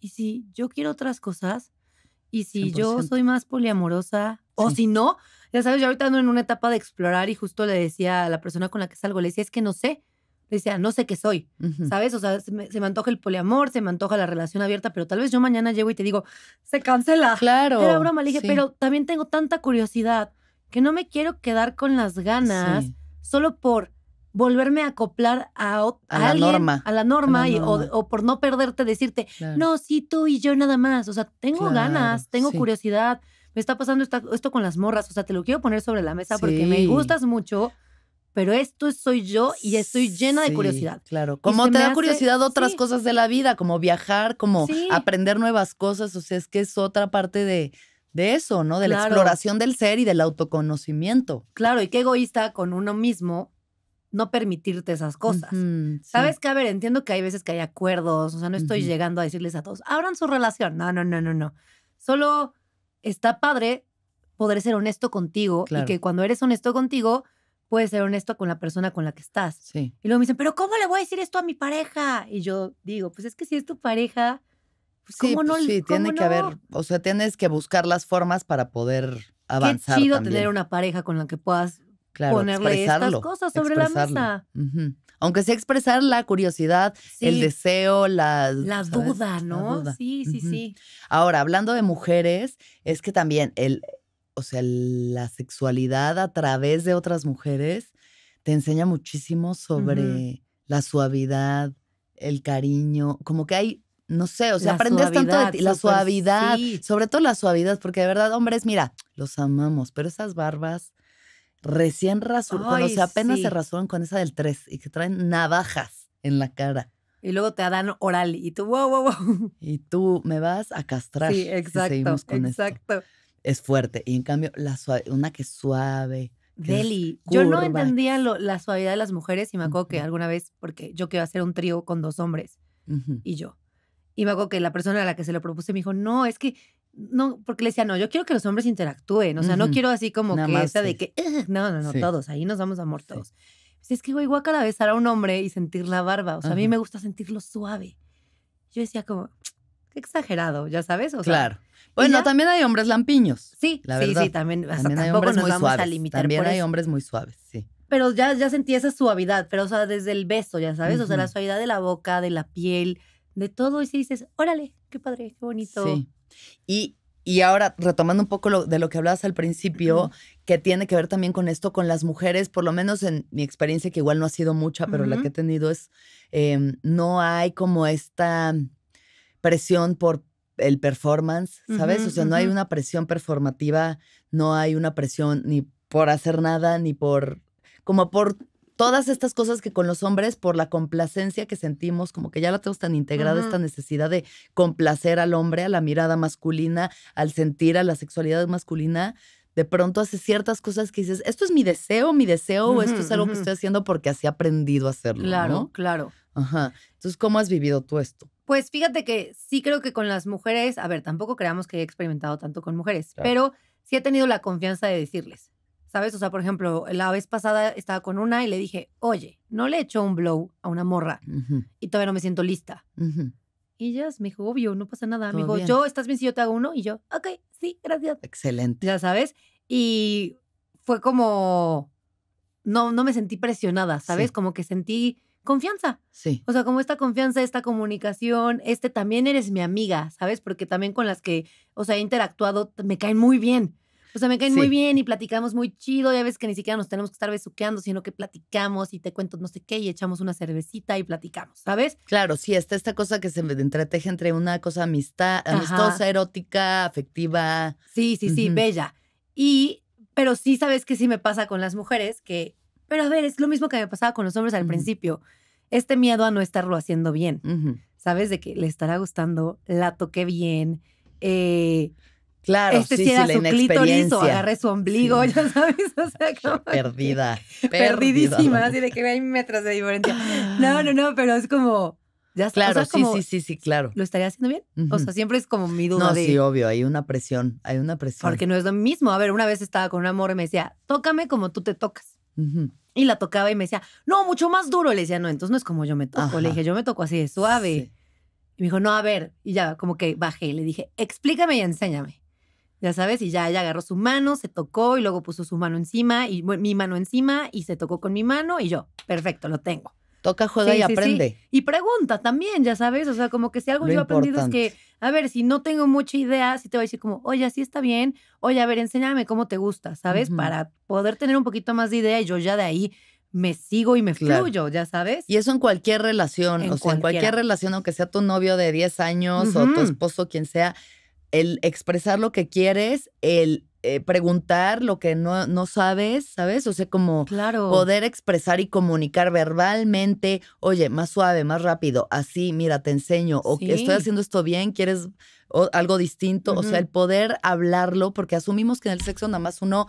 ¿y si yo quiero otras cosas? ¿Y si yo soy más poliamorosa? O si no, ya sabes, yo ahorita ando en una etapa de explorar y justo le decía a la persona con la que salgo, le decía, es que no sé. Le decía, no sé qué soy, ¿sabes? O sea, se me, antoja el poliamor, se me antoja la relación abierta, pero tal vez yo mañana llego y te digo, se cancela. Claro. Era broma, le dije, pero también tengo tanta curiosidad que no me quiero quedar con las ganas solo por volverme a acoplar a, la alguien, norma. A la norma, o, por no perderte, decirte, no, sí, tú y yo nada más. O sea, tengo ganas, tengo curiosidad, me está pasando esto con las morras. O sea, te lo quiero poner sobre la mesa porque me gustas mucho. Pero esto soy yo y estoy llena de curiosidad. Claro, como te da curiosidad otras cosas de la vida, como viajar, como aprender nuevas cosas. O sea, es que es otra parte de, de eso, ¿no? De la exploración del ser y del autoconocimiento. Claro, y qué egoísta con uno mismo no permitirte esas cosas. Sabes que, a ver, entiendo que hay veces que hay acuerdos, o sea, no estoy llegando a decirles a todos, abran su relación. No, no, no, no, no. Solo está padre poder ser honesto contigo y que cuando eres honesto contigo, puedes ser honesto con la persona con la que estás. Sí. Y luego me dicen, pero ¿cómo le voy a decir esto a mi pareja? Y yo digo, pues es que si es tu pareja, pues sí, pues sí, tiene que haber, o sea, tienes que buscar las formas para poder avanzar. Qué chido tener una pareja con la que puedas poner ponerle estas cosas sobre la mesa. Aunque sea expresar la curiosidad, el deseo, las, la duda, ¿no? Sí, sí, sí. Ahora, hablando de mujeres, es que también el, o sea, la sexualidad a través de otras mujeres te enseña muchísimo sobre la suavidad, el cariño, como que hay no sé, o sea, aprendes tanto de ti, la suavidad, sobre todo la suavidad, porque de verdad, hombres, mira, los amamos, pero esas barbas recién rasuradas, o sea, apenas se rasuran con esa del 3 y que traen navajas en la cara. Y luego te dan oral y tú, wow, wow, wow. Y tú me vas a castrar. Sí, exacto. seguimos con exacto. Es fuerte. Y en cambio, la una que es suave. Deli, yo no entendía la suavidad de las mujeres y me acuerdo que alguna vez, porque yo quiero hacer un trío con dos hombres y yo. Y me acuerdo que la persona a la que se lo propuse me dijo, no, es que, no, porque le decía, no, yo quiero que los hombres interactúen, o sea, no quiero así como que esa de que, no, no, no, todos, ahí nos vamos a amor todos. Es que, güey, vez besar a un hombre y sentir la barba, o sea, a mí me gusta sentirlo suave. Yo decía como, qué exagerado, ya sabes, o sea, Claro. Bueno, también hay hombres lampiños. Sí, sí, sí, también, también hay hombres nos muy vamos suaves. a limitar También hay hombres muy suaves, sí pero ya, ya sentí esa suavidad, pero o sea, desde el beso, ya sabes, o sea, la suavidad de la boca, de la piel, de todo y si dices, órale, qué padre, qué bonito. Sí. Y, y ahora, retomando un poco lo, de lo que hablabas al principio, que tiene que ver también con esto, con las mujeres, por lo menos en mi experiencia, que igual no ha sido mucha, pero la que he tenido es, em, no hay como esta presión por el performance, ¿sabes? o sea, no hay una presión performativa, no hay una presión ni por hacer nada, ni por, como por todas estas cosas que con los hombres, por la complacencia que sentimos, como que ya la tenemos tan integrada, esta necesidad de complacer al hombre, a la mirada masculina, al sentir, a la sexualidad masculina, de pronto hace ciertas cosas que dices, esto es mi deseo, mi deseo, o esto es algo que estoy haciendo porque así he aprendido a hacerlo. Claro, claro. Ajá. Entonces, ¿cómo has vivido tú esto? Pues fíjate que sí creo que con las mujeres, a ver, tampoco creamos que he experimentado tanto con mujeres, pero sí he tenido la confianza de decirles. ¿Sabes? O sea, por ejemplo, la vez pasada estaba con una y le dije, oye, no le echo un blow a una morra y todavía no me siento lista. Y ella me dijo, obvio, no pasa nada. Me dijo, yo, ¿estás bien si yo te hago uno? Y yo, ok, sí, gracias. Excelente. Ya sabes. Y fue como, no, no me sentí presionada, ¿sabes? Como que sentí confianza. Sí. O sea, como esta confianza, esta comunicación, este también eres mi amiga, ¿sabes? Porque también con las que, o sea, he interactuado, me caen muy bien. O sea, me caen muy bien y platicamos muy chido. Ya ves que ni siquiera nos tenemos que estar besuqueando, sino que platicamos y te cuento no sé qué y echamos una cervecita y platicamos, ¿sabes? Claro, sí, está esta cosa que se me entreteje entre una cosa amistad, amistosa, erótica, afectiva. Sí, sí, sí, bella. Y, pero sí, ¿sabes que sí me pasa con las mujeres? Que, pero a ver, es lo mismo que me pasaba con los hombres al principio. Este miedo a no estarlo haciendo bien, ¿sabes? De que le estará gustando, la toqué bien, eh, Claro, este sí, sí era su agarré su ombligo, ya sabes, o sea, perdida, perdidísima, así de que hay metros de diferencia. No, no, no, pero es como ya claro, sí, sí, sí, sí, claro. ¿Lo estaría haciendo bien? O sea, siempre es como mi duda. No, sí, obvio, hay una presión, hay una presión. Porque no es lo mismo. A ver, una vez estaba con un amor y me decía, tócame como tú te tocas. Y la tocaba y me decía, no, mucho más duro. Le decía, no, entonces no es como yo me toco. Le dije, yo me toco así de suave. Y me dijo, no, a ver. Y ya, como que bajé. Le dije, explícame y enséñame ya sabes, y ya ella agarró su mano, se tocó y luego puso su mano encima y mi mano encima y se tocó con mi mano y yo, perfecto, lo tengo. Toca, juega y aprende. Y pregunta también, ya sabes, o sea, como que si algo yo he aprendido es que, a ver, si no tengo mucha idea, si te voy a decir como, oye, así está bien, oye, a ver, enséñame cómo te gusta, ¿sabes? Para poder tener un poquito más de idea y yo ya de ahí me sigo y me fluyo, ya sabes. Y eso en cualquier relación, o sea, en cualquier relación, aunque sea tu novio de 10 años o tu esposo, quien sea, el expresar lo que quieres, el eh, preguntar lo que no, sabes, ¿sabes? O sea, como poder expresar y comunicar verbalmente, oye, más suave, más rápido, así, mira, te enseño, o que estoy haciendo esto bien, quieres algo distinto, o sea, el poder hablarlo, porque asumimos que en el sexo nada más uno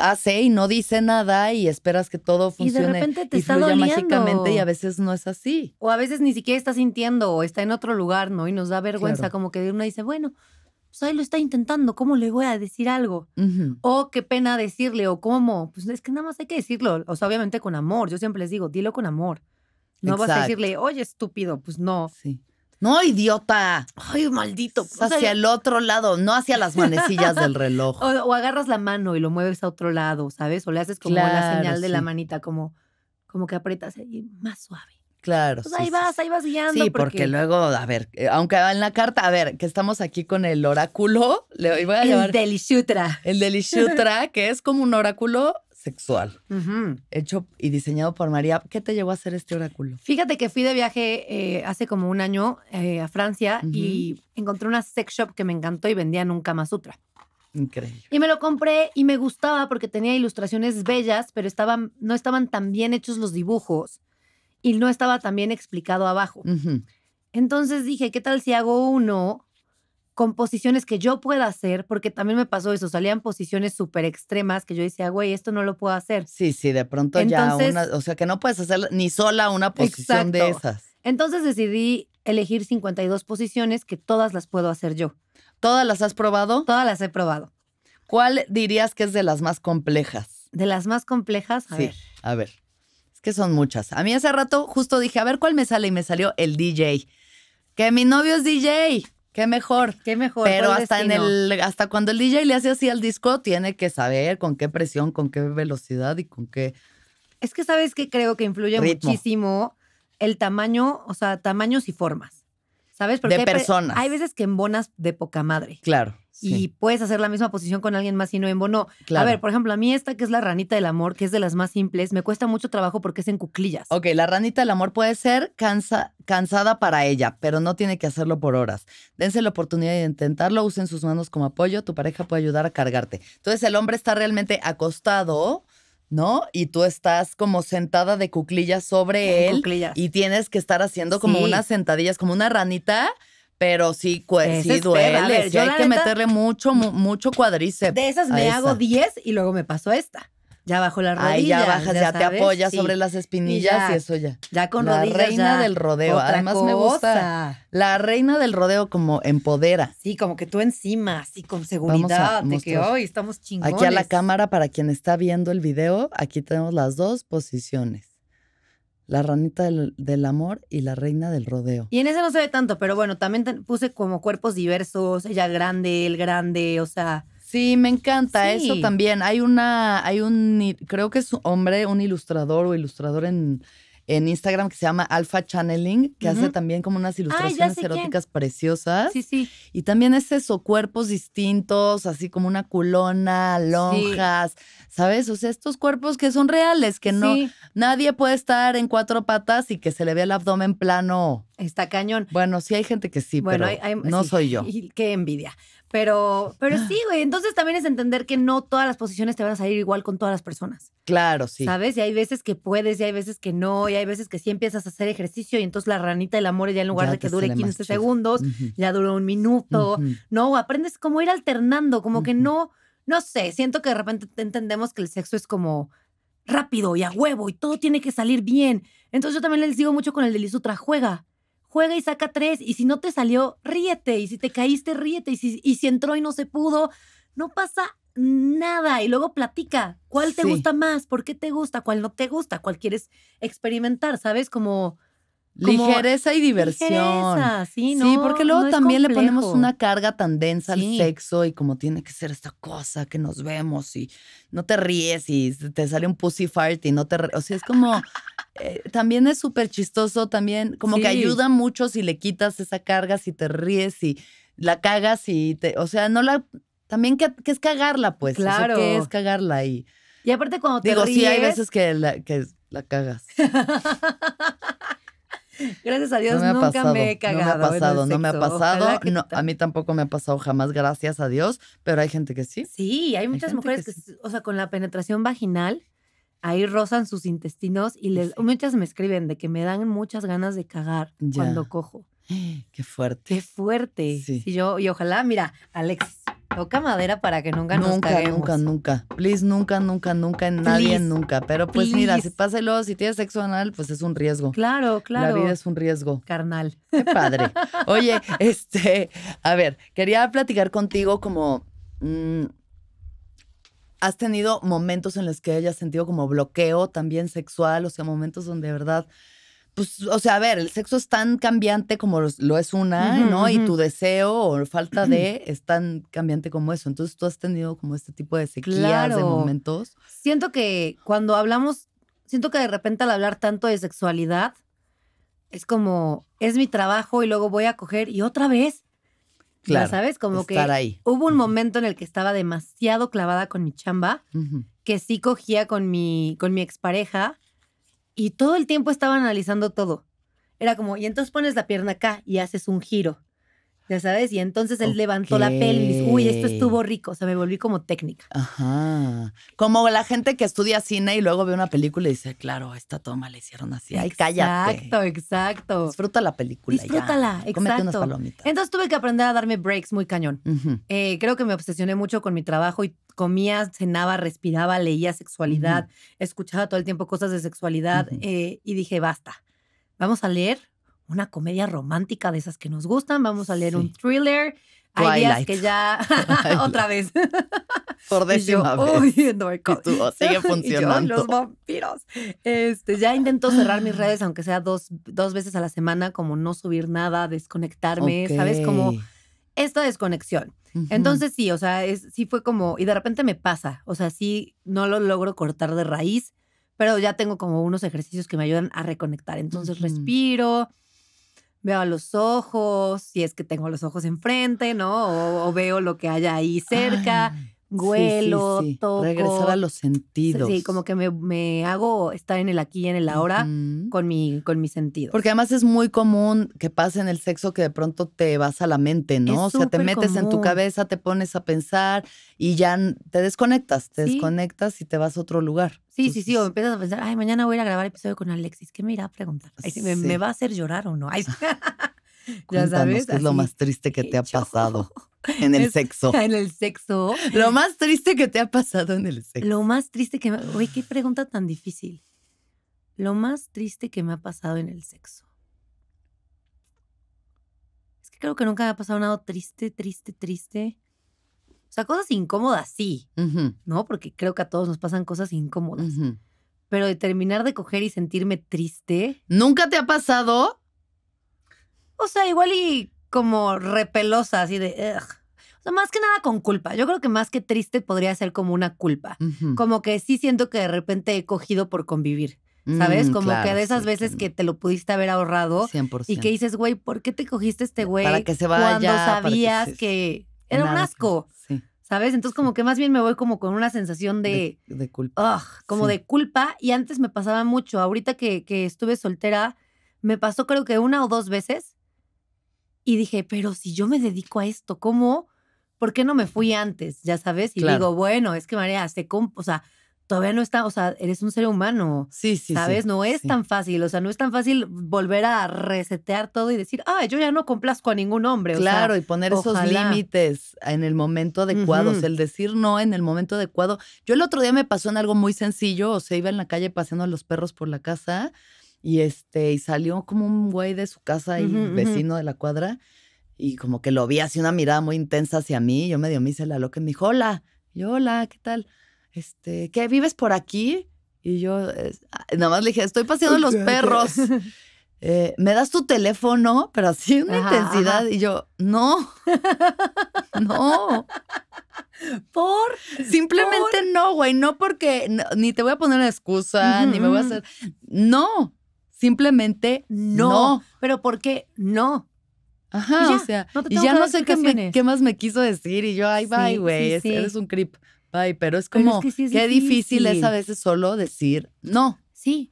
hace y no dice nada y esperas que todo funcione y, de repente te está y a veces no es así. O a veces ni siquiera está sintiendo o está en otro lugar, ¿no? Y nos da vergüenza como que uno dice, bueno, pues ahí lo está intentando, ¿cómo le voy a decir algo? O qué pena decirle, o cómo. Pues es que nada más hay que decirlo, o sea, obviamente con amor. Yo siempre les digo, dilo con amor. No vas a decirle, oye, estúpido, pues no. Sí. No, idiota. Ay, maldito. hacia el otro lado, no hacia las manecillas del reloj. O, agarras la mano y lo mueves a otro lado, ¿sabes? O le haces como la señal de la manita, como, como que aprietas ahí más suave. Claro. Pues, ahí vas, ahí vas guiando. Sí, porque... luego, a ver, eh, aunque va en la carta, a ver, que estamos aquí con el oráculo, le voy a El Delishutra. El Delishutra, que es como un oráculo sexual, hecho y diseñado por María. ¿Qué te llevó a hacer este oráculo? Fíjate que fui de viaje eh, hace como un año eh, a Francia y encontré una sex shop que me encantó y vendían un Kama Sutra. Increíble. Y me lo compré y me gustaba porque tenía ilustraciones bellas, pero estaban, no estaban tan bien hechos los dibujos y no estaba también explicado abajo. Entonces dije, ¿qué tal si hago uno con posiciones que yo pueda hacer? Porque también me pasó eso, salían posiciones súper extremas que yo decía, güey, esto no lo puedo hacer. Sí, sí, de pronto ya una, o sea, que no puedes hacer ni sola una posición de esas. Entonces decidí elegir 52 posiciones que todas las puedo hacer yo. ¿Todas las has probado? Todas las he probado. ¿Cuál dirías que es de las más complejas? De las más complejas, a sí, A ver que son muchas. A mí hace rato justo dije, a ver cuál me sale y me salió el DJ. Que mi novio es DJ. Qué mejor. Qué mejor. Pero hasta en el, hasta cuando el DJ le hace así al disco, tiene que saber con qué presión, con qué velocidad y con qué. Es que sabes que creo que influye muchísimo el tamaño, o sea, tamaños y formas. ¿Sabes? de personas. Hay veces que embonas de poca madre. Claro y puedes hacer la misma posición con alguien más y no en bono. A ver, por ejemplo, a mí esta que es la ranita del amor, que es de las más simples, me cuesta mucho trabajo porque es en cuclillas. Ok, la ranita del amor puede ser cansada para ella, pero no tiene que hacerlo por horas. Dense la oportunidad de intentarlo, usen sus manos como apoyo, tu pareja puede ayudar a cargarte. Entonces el hombre está realmente acostado. ¿no? Y tú estás como sentada de cuclillas sobre él y tienes que estar haciendo como unas sentadillas, como una ranita pero sí, pues, sí duele. hay que meterle mucho, mucho cuadriceps De esas me hago 10 y luego me paso esta. Ya bajo la rodilla. Ahí ya bajas, ya, te apoyas sobre las espinillas y, eso ya. Ya con la rodillas. La reina del rodeo. Además me gusta. La reina del rodeo como empodera. Sí, como que tú encima, así con seguridad, de que hoy estamos chingones. Aquí a la cámara, para quien está viendo el video, aquí tenemos las dos posiciones. La ranita del, amor y la reina del rodeo. Y en ese no se ve tanto, pero bueno, también puse como cuerpos diversos, ella grande, él grande, o sea. Sí, me encanta eso también. Hay una, hay un, creo que es un hombre, un ilustrador o ilustrador en, en Instagram que se llama Alpha Channeling, que hace también como unas ilustraciones eróticas preciosas. Sí, sí. Y también es eso, cuerpos distintos, así como una culona, lonjas, ¿sabes? O sea, estos cuerpos que son reales, que no nadie puede estar en cuatro patas y que se le vea el abdomen plano. Está cañón. Bueno, sí hay gente que sí, pero no soy yo. qué envidia. Pero, pero sí, güey. Entonces también es entender que no todas las posiciones te van a salir igual con todas las personas. Claro, sí. ¿Sabes? Y hay veces que puedes, y hay veces que no, y hay veces que sí empiezas a hacer ejercicio y entonces la ranita del amor ya en lugar de que dure 15 segundos, ya dura un minuto. No, aprendes como ir alternando, como que no, no sé, siento que de repente entendemos que el sexo es como rápido y a huevo y todo tiene que salir bien. Entonces yo también les digo mucho con el de Lizutra, juega juega y saca tres, y si no te salió, ríete, y si te caíste, ríete, y si, y si entró y no se pudo, no pasa nada. Y luego platica, ¿cuál te gusta más? ¿Por qué te gusta? ¿Cuál no te gusta? ¿Cuál quieres experimentar? ¿Sabes? Como... ligereza y diversión. sí, porque luego también le ponemos una carga tan densa al sexo y como tiene que ser esta cosa que nos vemos y no te ríes y te sale un pussy fart y no te. O sea, es como. Eh, también es súper chistoso, también como que ayuda mucho si le quitas esa carga, si te ríes, y la cagas y te, o sea, no la, también que, es cagarla, pues. Claro. es cagarla ahí. Y aparte cuando te Digo, sí, hay veces que la, que la cagas. Gracias a Dios me nunca me he cagado. No me ha pasado, no me ha pasado. a mí tampoco me ha pasado jamás, gracias a Dios, pero hay gente que sí. Sí, hay, muchas mujeres que, o sea, con la penetración vaginal ahí rozan sus intestinos y les, muchas me escriben de que me dan muchas ganas de cagar cuando cojo. Qué fuerte. Qué fuerte. Y yo, y ojalá, mira, Alex, toca madera para que nunca, nos caguemos. Nunca, nunca, nunca. Please, nunca, nunca, nunca, en nadie, nunca. Pero pues mira, si páselo, si tienes sexo anal, pues es un riesgo. Claro, claro. La vida es un riesgo. Carnal. Qué padre. Oye, este, a ver, quería platicar contigo como... Mm, ¿Has tenido momentos en los que hayas sentido como bloqueo también sexual? O sea, momentos donde de verdad pues, o sea, a ver, el sexo es tan cambiante como lo, es una, ¿no? Y tu deseo o falta de es tan cambiante como eso. Entonces, tú has tenido como este tipo de sequías de momentos. Siento que cuando hablamos, siento que de repente al hablar tanto de sexualidad, es como, es mi trabajo y luego voy a coger y otra vez. Claro, sabes, como que hubo un momento en el que estaba demasiado clavada con mi chamba, que sí cogía con mi, con mi expareja y todo el tiempo estaba analizando todo. Era como, y entonces pones la pierna acá y haces un giro. Ya sabes, y entonces él levantó la pelvis. Uy, esto estuvo rico, o sea, me volví como técnica. Ajá. Como la gente que estudia cine y luego ve una película y dice, claro, esta toma la hicieron así. Ay, cállate. Exacto, exacto. Disfruta la película. Disfrútala, exacto. Cómete unas palomitas. Entonces tuve que aprender a darme breaks muy cañón. Eh, creo que me obsesioné mucho con mi trabajo y comía, cenaba, respiraba, leía sexualidad, escuchaba todo el tiempo cosas de sexualidad eh, y dije, basta, vamos a leer una comedia romántica de esas que nos gustan, vamos a leer un thriller. Hay días que ya otra vez. Por décima no, y oh, sigue funcionando. los vampiros. Este, ya intento cerrar mis ah. redes, aunque sea dos, dos veces a la semana, como no subir nada, desconectarme, ¿sabes? Como esta desconexión. Entonces sí, o sea, sí fue como, y de repente me pasa, o sea, sí, no lo logro cortar de raíz, pero ya tengo como unos ejercicios que me ayudan a reconectar. Entonces respiro, veo a los ojos, si es que tengo los ojos enfrente, ¿no? O, veo lo que haya ahí cerca huelo, todo. Regresar a los sentidos. Sí, como que me, hago estar en el aquí y en el ahora con, mi, con mis sentidos. Porque además es muy común que pase en el sexo que de pronto te vas a la mente, ¿no? o sea, te metes en tu cabeza, te pones a pensar y ya te desconectas, te desconectas y te vas a otro lugar. Sí, sí, sí, o empiezas a pensar, ay, mañana voy a grabar episodio con Alexis, ¿qué me irá a preguntar? me, va a hacer llorar o no? ya sabes. es lo más triste que te ha pasado? En el sexo. En el sexo. Lo más triste que te ha pasado en el sexo. Lo más triste que me. Oye, qué pregunta tan difícil. Lo más triste que me ha pasado en el sexo. Es que creo que nunca me ha pasado nada triste, triste, triste. O sea, cosas incómodas, sí. ¿No? Porque creo que a todos nos pasan cosas incómodas. Pero de terminar de coger y sentirme triste. ¿Nunca te ha pasado? O sea, igual y como repelosa, así de... más que nada con culpa. Yo creo que más que triste podría ser como una culpa. Como que sí siento que de repente he cogido por convivir. ¿Sabes? Mm, como que de esas veces que te lo pudiste haber ahorrado y que dices, güey, ¿por qué te cogiste este güey? Para que se vaya. Cuando sabías que, era un asco. ¿Sabes? Entonces, como que más bien me voy como con una sensación de. De, culpa. como de culpa. Y antes me pasaba mucho. Ahorita que estuve soltera, me pasó creo que una o dos veces y dije, pero si yo me dedico a esto, ¿cómo? ¿Por qué no me fui antes? Ya sabes. Y digo, bueno, es que María, se o sea, todavía no está, o sea, eres un ser humano. Sí, sí. ¿Sabes? no es tan fácil, o sea, no es tan fácil volver a resetear todo y decir, ah, yo ya no complazco a ningún hombre. Claro, y poner esos límites en el momento adecuado, o sea, el decir no en el momento adecuado. Yo el otro día me pasó en algo muy sencillo, o sea, iba en la calle paseando a los perros por la casa y este, y salió como un güey de su casa y un vecino de la cuadra, y como que lo vi así una mirada muy intensa hacia mí. Yo medio me hice la loca y me dijo, hola, y yo, hola, ¿qué tal? Este, ¿qué vives por aquí? Y yo ah, nada más le dije, estoy paseando los perros. Eh, me das tu teléfono, pero así una intensidad. Y yo, no, no. ¿Por? Simplemente no, güey. No porque ni te voy a poner una excusa, ni me voy a hacer. No, Simplemente no. Pero ¿por qué no? Ajá, ya, o sea, no y ya no sé qué, más me quiso decir y yo, ay, bye, güey, eres un creep, bye, pero es como, qué difícil. es a veces solo decir no. Sí,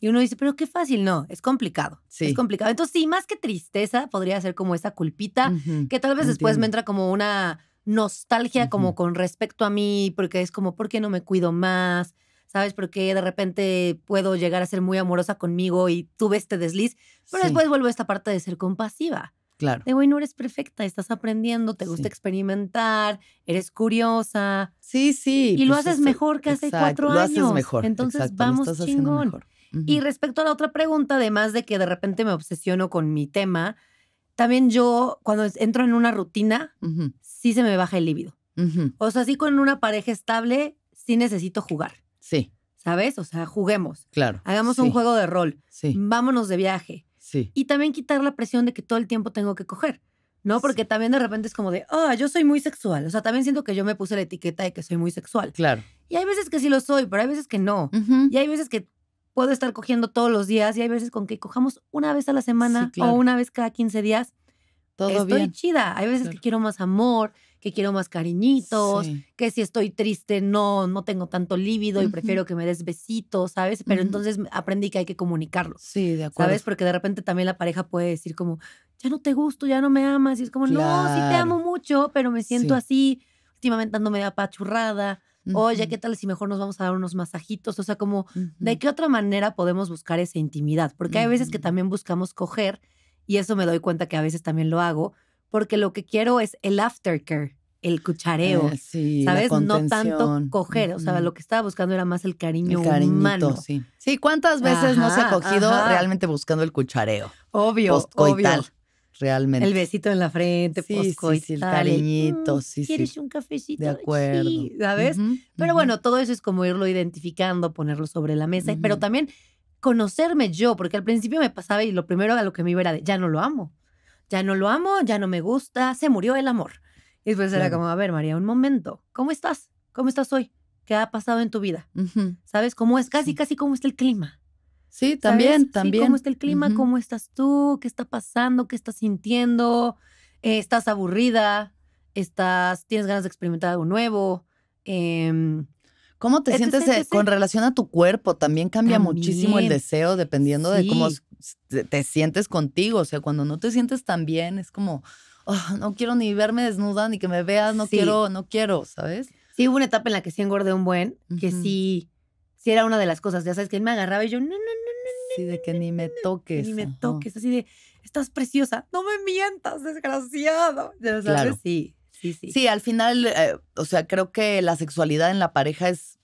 y uno dice, pero qué fácil, no, es complicado. Sí. Es complicado. Entonces, sí, más que tristeza, podría ser como esa culpita, que tal vez después me entra como una nostalgia, como con respecto a mí, porque es como, ¿por qué no me cuido más? ¿sabes? Porque de repente puedo llegar a ser muy amorosa conmigo y tuve este desliz, pero después vuelvo a esta parte de ser compasiva. Claro. De hoy no eres perfecta, estás aprendiendo, te gusta experimentar, eres curiosa. Sí, sí. Y lo pues, haces eh, mejor que hace cuatro lo años. Haces mejor. Entonces vamos chingón. Y respecto a la otra pregunta, además de que de repente me obsesiono con mi tema, también yo cuando entro en una rutina, sí se me baja el líbido. O sea, así con una pareja estable, sí necesito jugar. ¿Sabes? O sea, juguemos. Claro. Hagamos un juego de rol. Sí. Vámonos de viaje. Sí. Y también quitar la presión de que todo el tiempo tengo que coger. ¿no? Porque también de repente es como de, oh, yo soy muy sexual. O sea, también siento que yo me puse la etiqueta de que soy muy sexual. Claro. Y hay veces que sí lo soy, pero hay veces que no. Y hay veces que puedo estar cogiendo todos los días y hay veces con que cojamos una vez a la semana o una vez cada 15 días. Todo Estoy chida. Hay veces que quiero más amor, que quiero más cariñitos, que si estoy triste no, no tengo tanto lívido y prefiero que me des besitos, ¿sabes? Pero entonces aprendí que hay que comunicarlo. Sí, de acuerdo. ¿Sabes? Porque de repente también la pareja puede decir como, ya no te gusto, ya no me amas. Y es como, no, sí te amo mucho, pero me siento así, últimamente ando medio apachurrada. Oye, ¿qué tal si mejor nos vamos a dar unos masajitos? O sea, como, ¿de qué otra manera podemos buscar esa intimidad? Porque hay veces que también buscamos coger, y eso me doy cuenta que a veces también lo hago, porque lo que quiero es el aftercare, el cuchareo, eh, ¿sabes? No tanto coger, o sea, lo que estaba buscando era más el cariño el cariñito, humano. Sí. sí, ¿cuántas veces no se ha cogido realmente buscando el cuchareo? Obvio, postcoital. Realmente. El besito en la frente, Sí, el cariñito, mm, sí, ¿Quieres un cafecito? De acuerdo. Sí, ¿sabes? pero bueno, todo eso es como irlo identificando, ponerlo sobre la mesa, pero también conocerme yo, porque al principio me pasaba y lo primero a lo que me iba era de, ya no lo amo ya no lo amo, ya no me gusta, se murió el amor. Y después era como, a ver, María, un momento, ¿cómo estás? ¿Cómo estás hoy? ¿Qué ha pasado en tu vida? ¿Sabes cómo es? Casi, casi cómo está el clima. Sí, también, también. ¿Cómo está el clima? ¿Cómo estás tú? ¿Qué está pasando? ¿Qué estás sintiendo? Eh, ¿Estás aburrida? ¿Estás, tienes ganas de experimentar algo nuevo? Em, ¿Cómo te sientes eh, con relación a tu cuerpo? También cambia muchísimo el deseo dependiendo de cómo, te, sientes contigo. O sea, cuando no te sientes tan bien, es como, ah, no quiero ni verme desnuda, ni que me veas, no quiero, no quiero, ¿sabes? Sí, hubo una etapa en la que sí engordé un buen, que sí, sí era una de las cosas. Ya sabes que él me agarraba y yo, no, no, no, no. Sí, de que ni me toques. Ni me toques, así de, estás preciosa, no me mientas, desgraciado. sí. Sí, sí. sí, al final, eh, o sea, creo que la sexualidad en la pareja es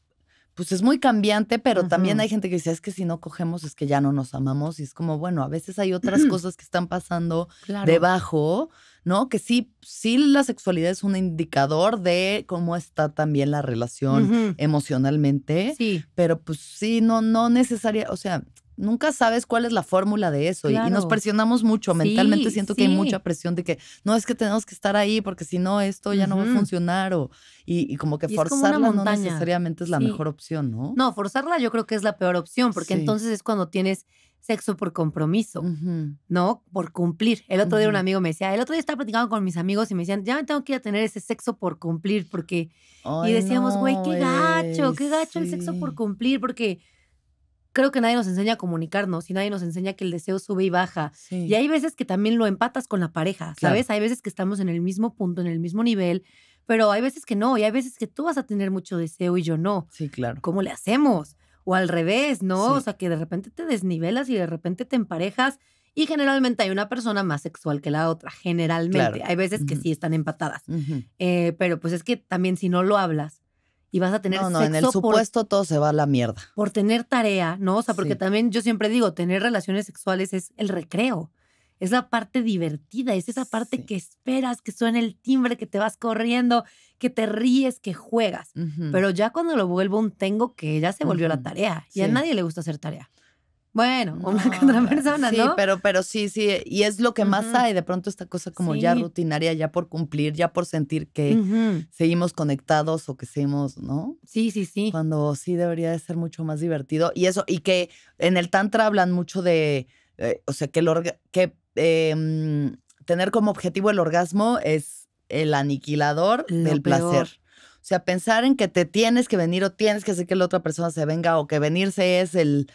pues es muy cambiante, pero también hay gente que dice, es que si no cogemos es que ya no nos amamos y es como, bueno, a veces hay otras cosas que están pasando debajo, ¿no? Que sí, sí la sexualidad es un indicador de cómo está también la relación emocionalmente, sí. pero pues sí, no, no necesaria, o sea, nunca sabes cuál es la fórmula de eso y, nos presionamos mucho. Mentalmente siento que hay mucha presión de que no es que tenemos que estar ahí porque si no esto ya no va a funcionar o, y, como que forzarla no necesariamente es la mejor opción, ¿no? No, forzarla yo creo que es la peor opción porque entonces es cuando tienes sexo por compromiso, ¿no? Por cumplir. El otro día un amigo me decía, el otro día estaba platicando con mis amigos y me decían, ya me tengo que ir a tener ese sexo por cumplir porque... y decíamos, güey, qué gacho, qué gacho el sexo por cumplir porque creo que nadie nos enseña a comunicarnos y nadie nos enseña que el deseo sube y baja. Y hay veces que también lo empatas con la pareja, ¿sabes? Hay veces que estamos en el mismo punto, en el mismo nivel, pero hay veces que no, y hay veces que tú vas a tener mucho deseo y yo no. Sí, claro. ¿Cómo le hacemos? O al revés, ¿no? O sea, que de repente te desnivelas y de repente te emparejas. Y generalmente hay una persona más sexual que la otra, generalmente. Hay veces que sí están empatadas. Eh, pero pues es que también si no lo hablas, y vas a tener no, no, en el supuesto todo se va a la mierda. Por tener tarea, ¿no? O sea, porque también yo siempre digo, tener relaciones sexuales es el recreo. Es la parte divertida, es esa parte que esperas, que suena el timbre, que te vas corriendo, que te ríes, que juegas. Pero ya cuando lo vuelvo un tengo que ya se volvió la tarea. Y a nadie le gusta hacer tarea bueno, una que otra persona, ¿no? Sí, pero, pero sí, sí. Y es lo que más hay. De pronto esta cosa como ya rutinaria, ya por cumplir, ya por sentir que seguimos conectados o que seguimos, ¿no? Sí, sí, sí. Cuando sí debería de ser mucho más divertido. Y eso, y que en el Tantra hablan mucho de, eh, o sea, que, el que em, tener como objetivo el orgasmo es el aniquilador del placer. O sea, pensar en que te tienes que venir o tienes que hacer que la otra persona se venga o que venirse es el,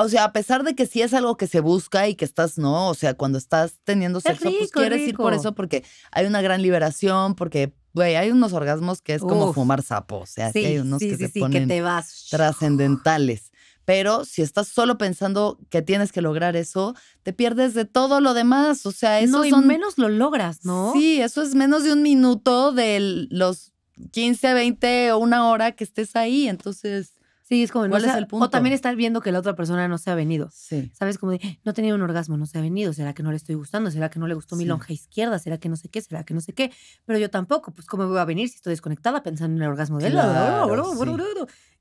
o sea, a pesar de que sí es algo que se busca y que estás, no, o sea, cuando estás teniendo sexo, pues quieres ir por eso porque hay una gran liberación, porque, güey, hay unos orgasmos que es como fumar sapo, o sea, hay unos que se ponen te vas. trascendentales. Pero si estás solo pensando que tienes que lograr eso, te pierdes de todo lo demás. O sea, eso no, y menos lo logras, ¿no? Sí, eso es menos de un minuto de los 15, 20 o una hora que estés ahí. Entonces, Sí, es como, no el punto? O también estar viendo que la otra persona no se ha venido. Sí. ¿Sabes? Como de, no tenía un orgasmo, no se ha venido. ¿Será que no le estoy gustando? ¿Será que no le gustó mi lonja izquierda? ¿Será que no sé qué? ¿Será que no sé qué? Pero yo tampoco, pues ¿cómo voy a venir si estoy desconectada pensando en el orgasmo de él?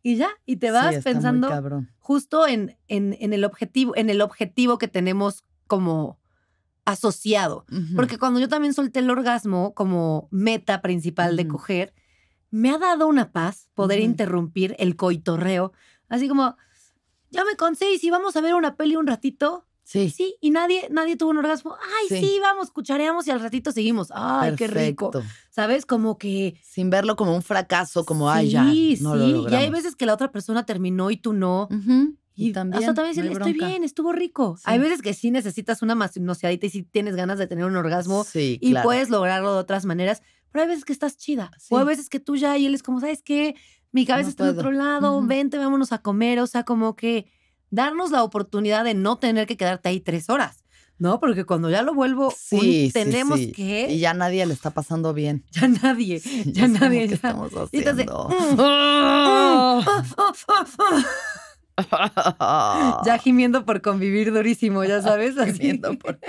Y ya, y te vas pensando justo en, en, el objetivo, en el objetivo que tenemos como asociado. Porque cuando yo también solté el orgasmo como meta principal de coger, me ha dado una paz poder interrumpir el coitorreo, así como, ya me conté y y vamos a ver una peli un ratito. Sí. Sí, y nadie, nadie tuvo un orgasmo. Ay, sí, vamos, cuchareamos y al ratito seguimos. Ay, qué rico. ¿Sabes? Como que. Sin verlo como un fracaso, como, ay, ya. No sí, Y hay veces que la otra persona terminó y tú no. Y, también, decirle, estoy bien, estuvo rico. Hay veces que sí necesitas una manoseadita y sí tienes ganas de tener un orgasmo sí, y puedes lograrlo de otras maneras. Pero hay veces que estás chida. O hay veces que tú ya y él es como, ¿sabes qué? Mi cabeza está en otro lado, vente, vámonos a comer. O sea, como que darnos la oportunidad de no tener que quedarte ahí tres horas. No, porque cuando ya lo vuelvo, sí, tenemos que. Y ya nadie le está pasando bien. Ya nadie, ya, nadie. Ya. Estamos haciendo. Mm, mm, mm, ya gimiendo por convivir durísimo, ya sabes. haciendo por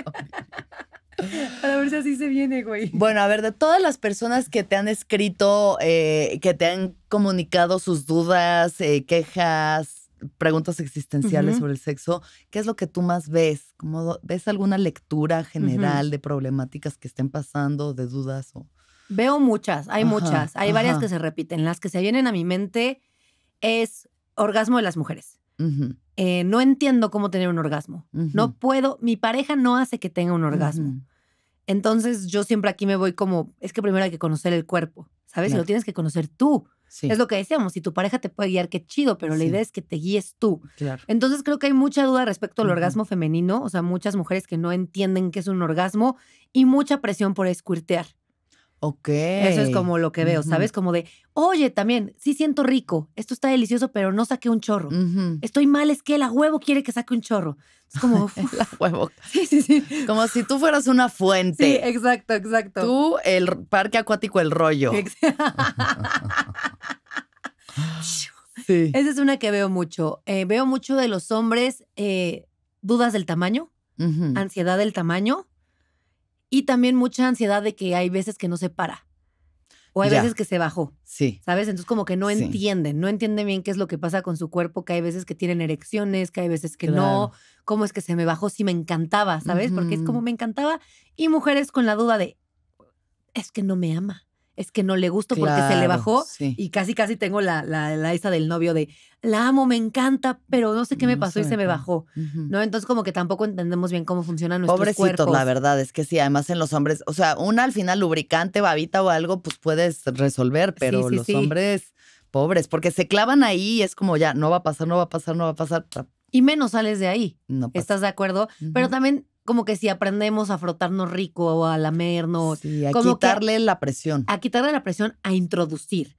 A ver si así se viene, güey. Bueno, a ver, de todas las personas que te han escrito, eh, que te han comunicado sus dudas, eh, quejas, preguntas existenciales sobre el sexo, ¿qué es lo que tú más ves? ¿Cómo, ¿Ves alguna lectura general de problemáticas que estén pasando, de dudas? O... Veo muchas, hay muchas, hay varias que se repiten. Las que se vienen a mi mente es orgasmo de las mujeres. Eh, no entiendo cómo tener un orgasmo. No puedo, mi pareja no hace que tenga un orgasmo. Entonces yo siempre aquí me voy como, es que primero hay que conocer el cuerpo, ¿sabes? Y lo tienes que conocer tú. Es lo que decíamos, si tu pareja te puede guiar, qué chido, pero la idea es que te guíes tú. Entonces creo que hay mucha duda respecto al orgasmo femenino, o sea, muchas mujeres que no entienden qué es un orgasmo y mucha presión por escuirtear. Ok. Eso es como lo que veo, ¿sabes? Como de, oye, también, sí siento rico, esto está delicioso, pero no saqué un chorro. Estoy mal, es que la huevo quiere que saque un chorro. Es como. La huevo. Sí, sí, sí. Como si tú fueras una fuente. Sí, exacto, exacto. Tú, el parque acuático, el rollo. sí. Esa es una que veo mucho. Eh, veo mucho de los hombres eh, dudas del tamaño, ansiedad del tamaño y también mucha ansiedad de que hay veces que no se para. O hay veces que se bajó. Sí. ¿Sabes? Entonces como que no entienden, no entienden bien qué es lo que pasa con su cuerpo, que hay veces que tienen erecciones, que hay veces que no, cómo es que se me bajó si me encantaba, ¿sabes? Porque es como me encantaba. Y mujeres con la duda de, es que no me ama es que no le gusto porque se le bajó y casi, casi tengo la, la, la esa del novio de la amo, me encanta, pero no sé qué me pasó y se me bajó. ¿No? Entonces, como que tampoco entendemos bien cómo funcionan nuestros Pobrecitos, cuerpos. la verdad, es que sí, además en los hombres, o sea, una al final lubricante, babita o algo, pues puedes resolver, pero los hombres pobres, porque se clavan ahí y es como ya, no va a pasar, no va a pasar, no va a pasar. Y menos sales de ahí. No ¿Estás de acuerdo? Pero también como que si aprendemos a frotarnos rico o a lamernos. Sí, a quitarle la presión. A quitarle la presión, a introducir.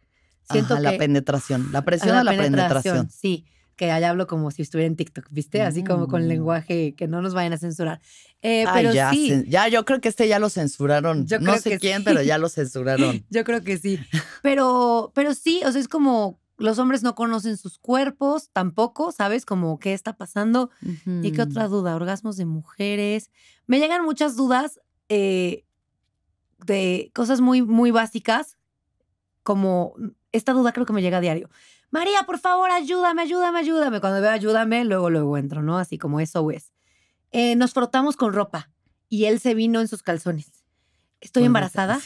Siento la penetración. La presión a la, penetración, Sí, que allá hablo como si estuviera en TikTok, ¿viste? Así como con mm. lenguaje que no nos vayan a censurar. Eh, pero ya, sí. ya, yo creo que este ya lo censuraron. no sé quién, pero ya lo censuraron. yo creo que sí. Pero, pero sí, o sea, es como los hombres no conocen sus cuerpos tampoco, ¿sabes? Como qué está pasando. ¿Y qué otra duda? Orgasmos de mujeres. Me llegan muchas dudas eh, de cosas muy, muy básicas, como mm, esta duda creo que me llega a diario. María, por favor, ayúdame, ayúdame, ayúdame. Cuando veo ayúdame, luego luego entro, ¿no? Así como eso es. Eh, nos frotamos con ropa y él se vino en sus calzones. Estoy embarazada.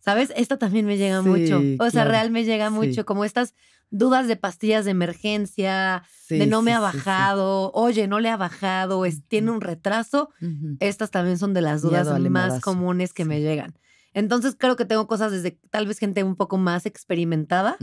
¿Sabes? Esta también me llega mucho. O sea, real me llega mucho. Como estas dudas de pastillas de emergencia, de no me ha bajado, oye, no le ha bajado, tiene un retraso. Estas también son de las dudas más comunes que me llegan. Entonces creo que tengo cosas desde tal vez gente un poco más experimentada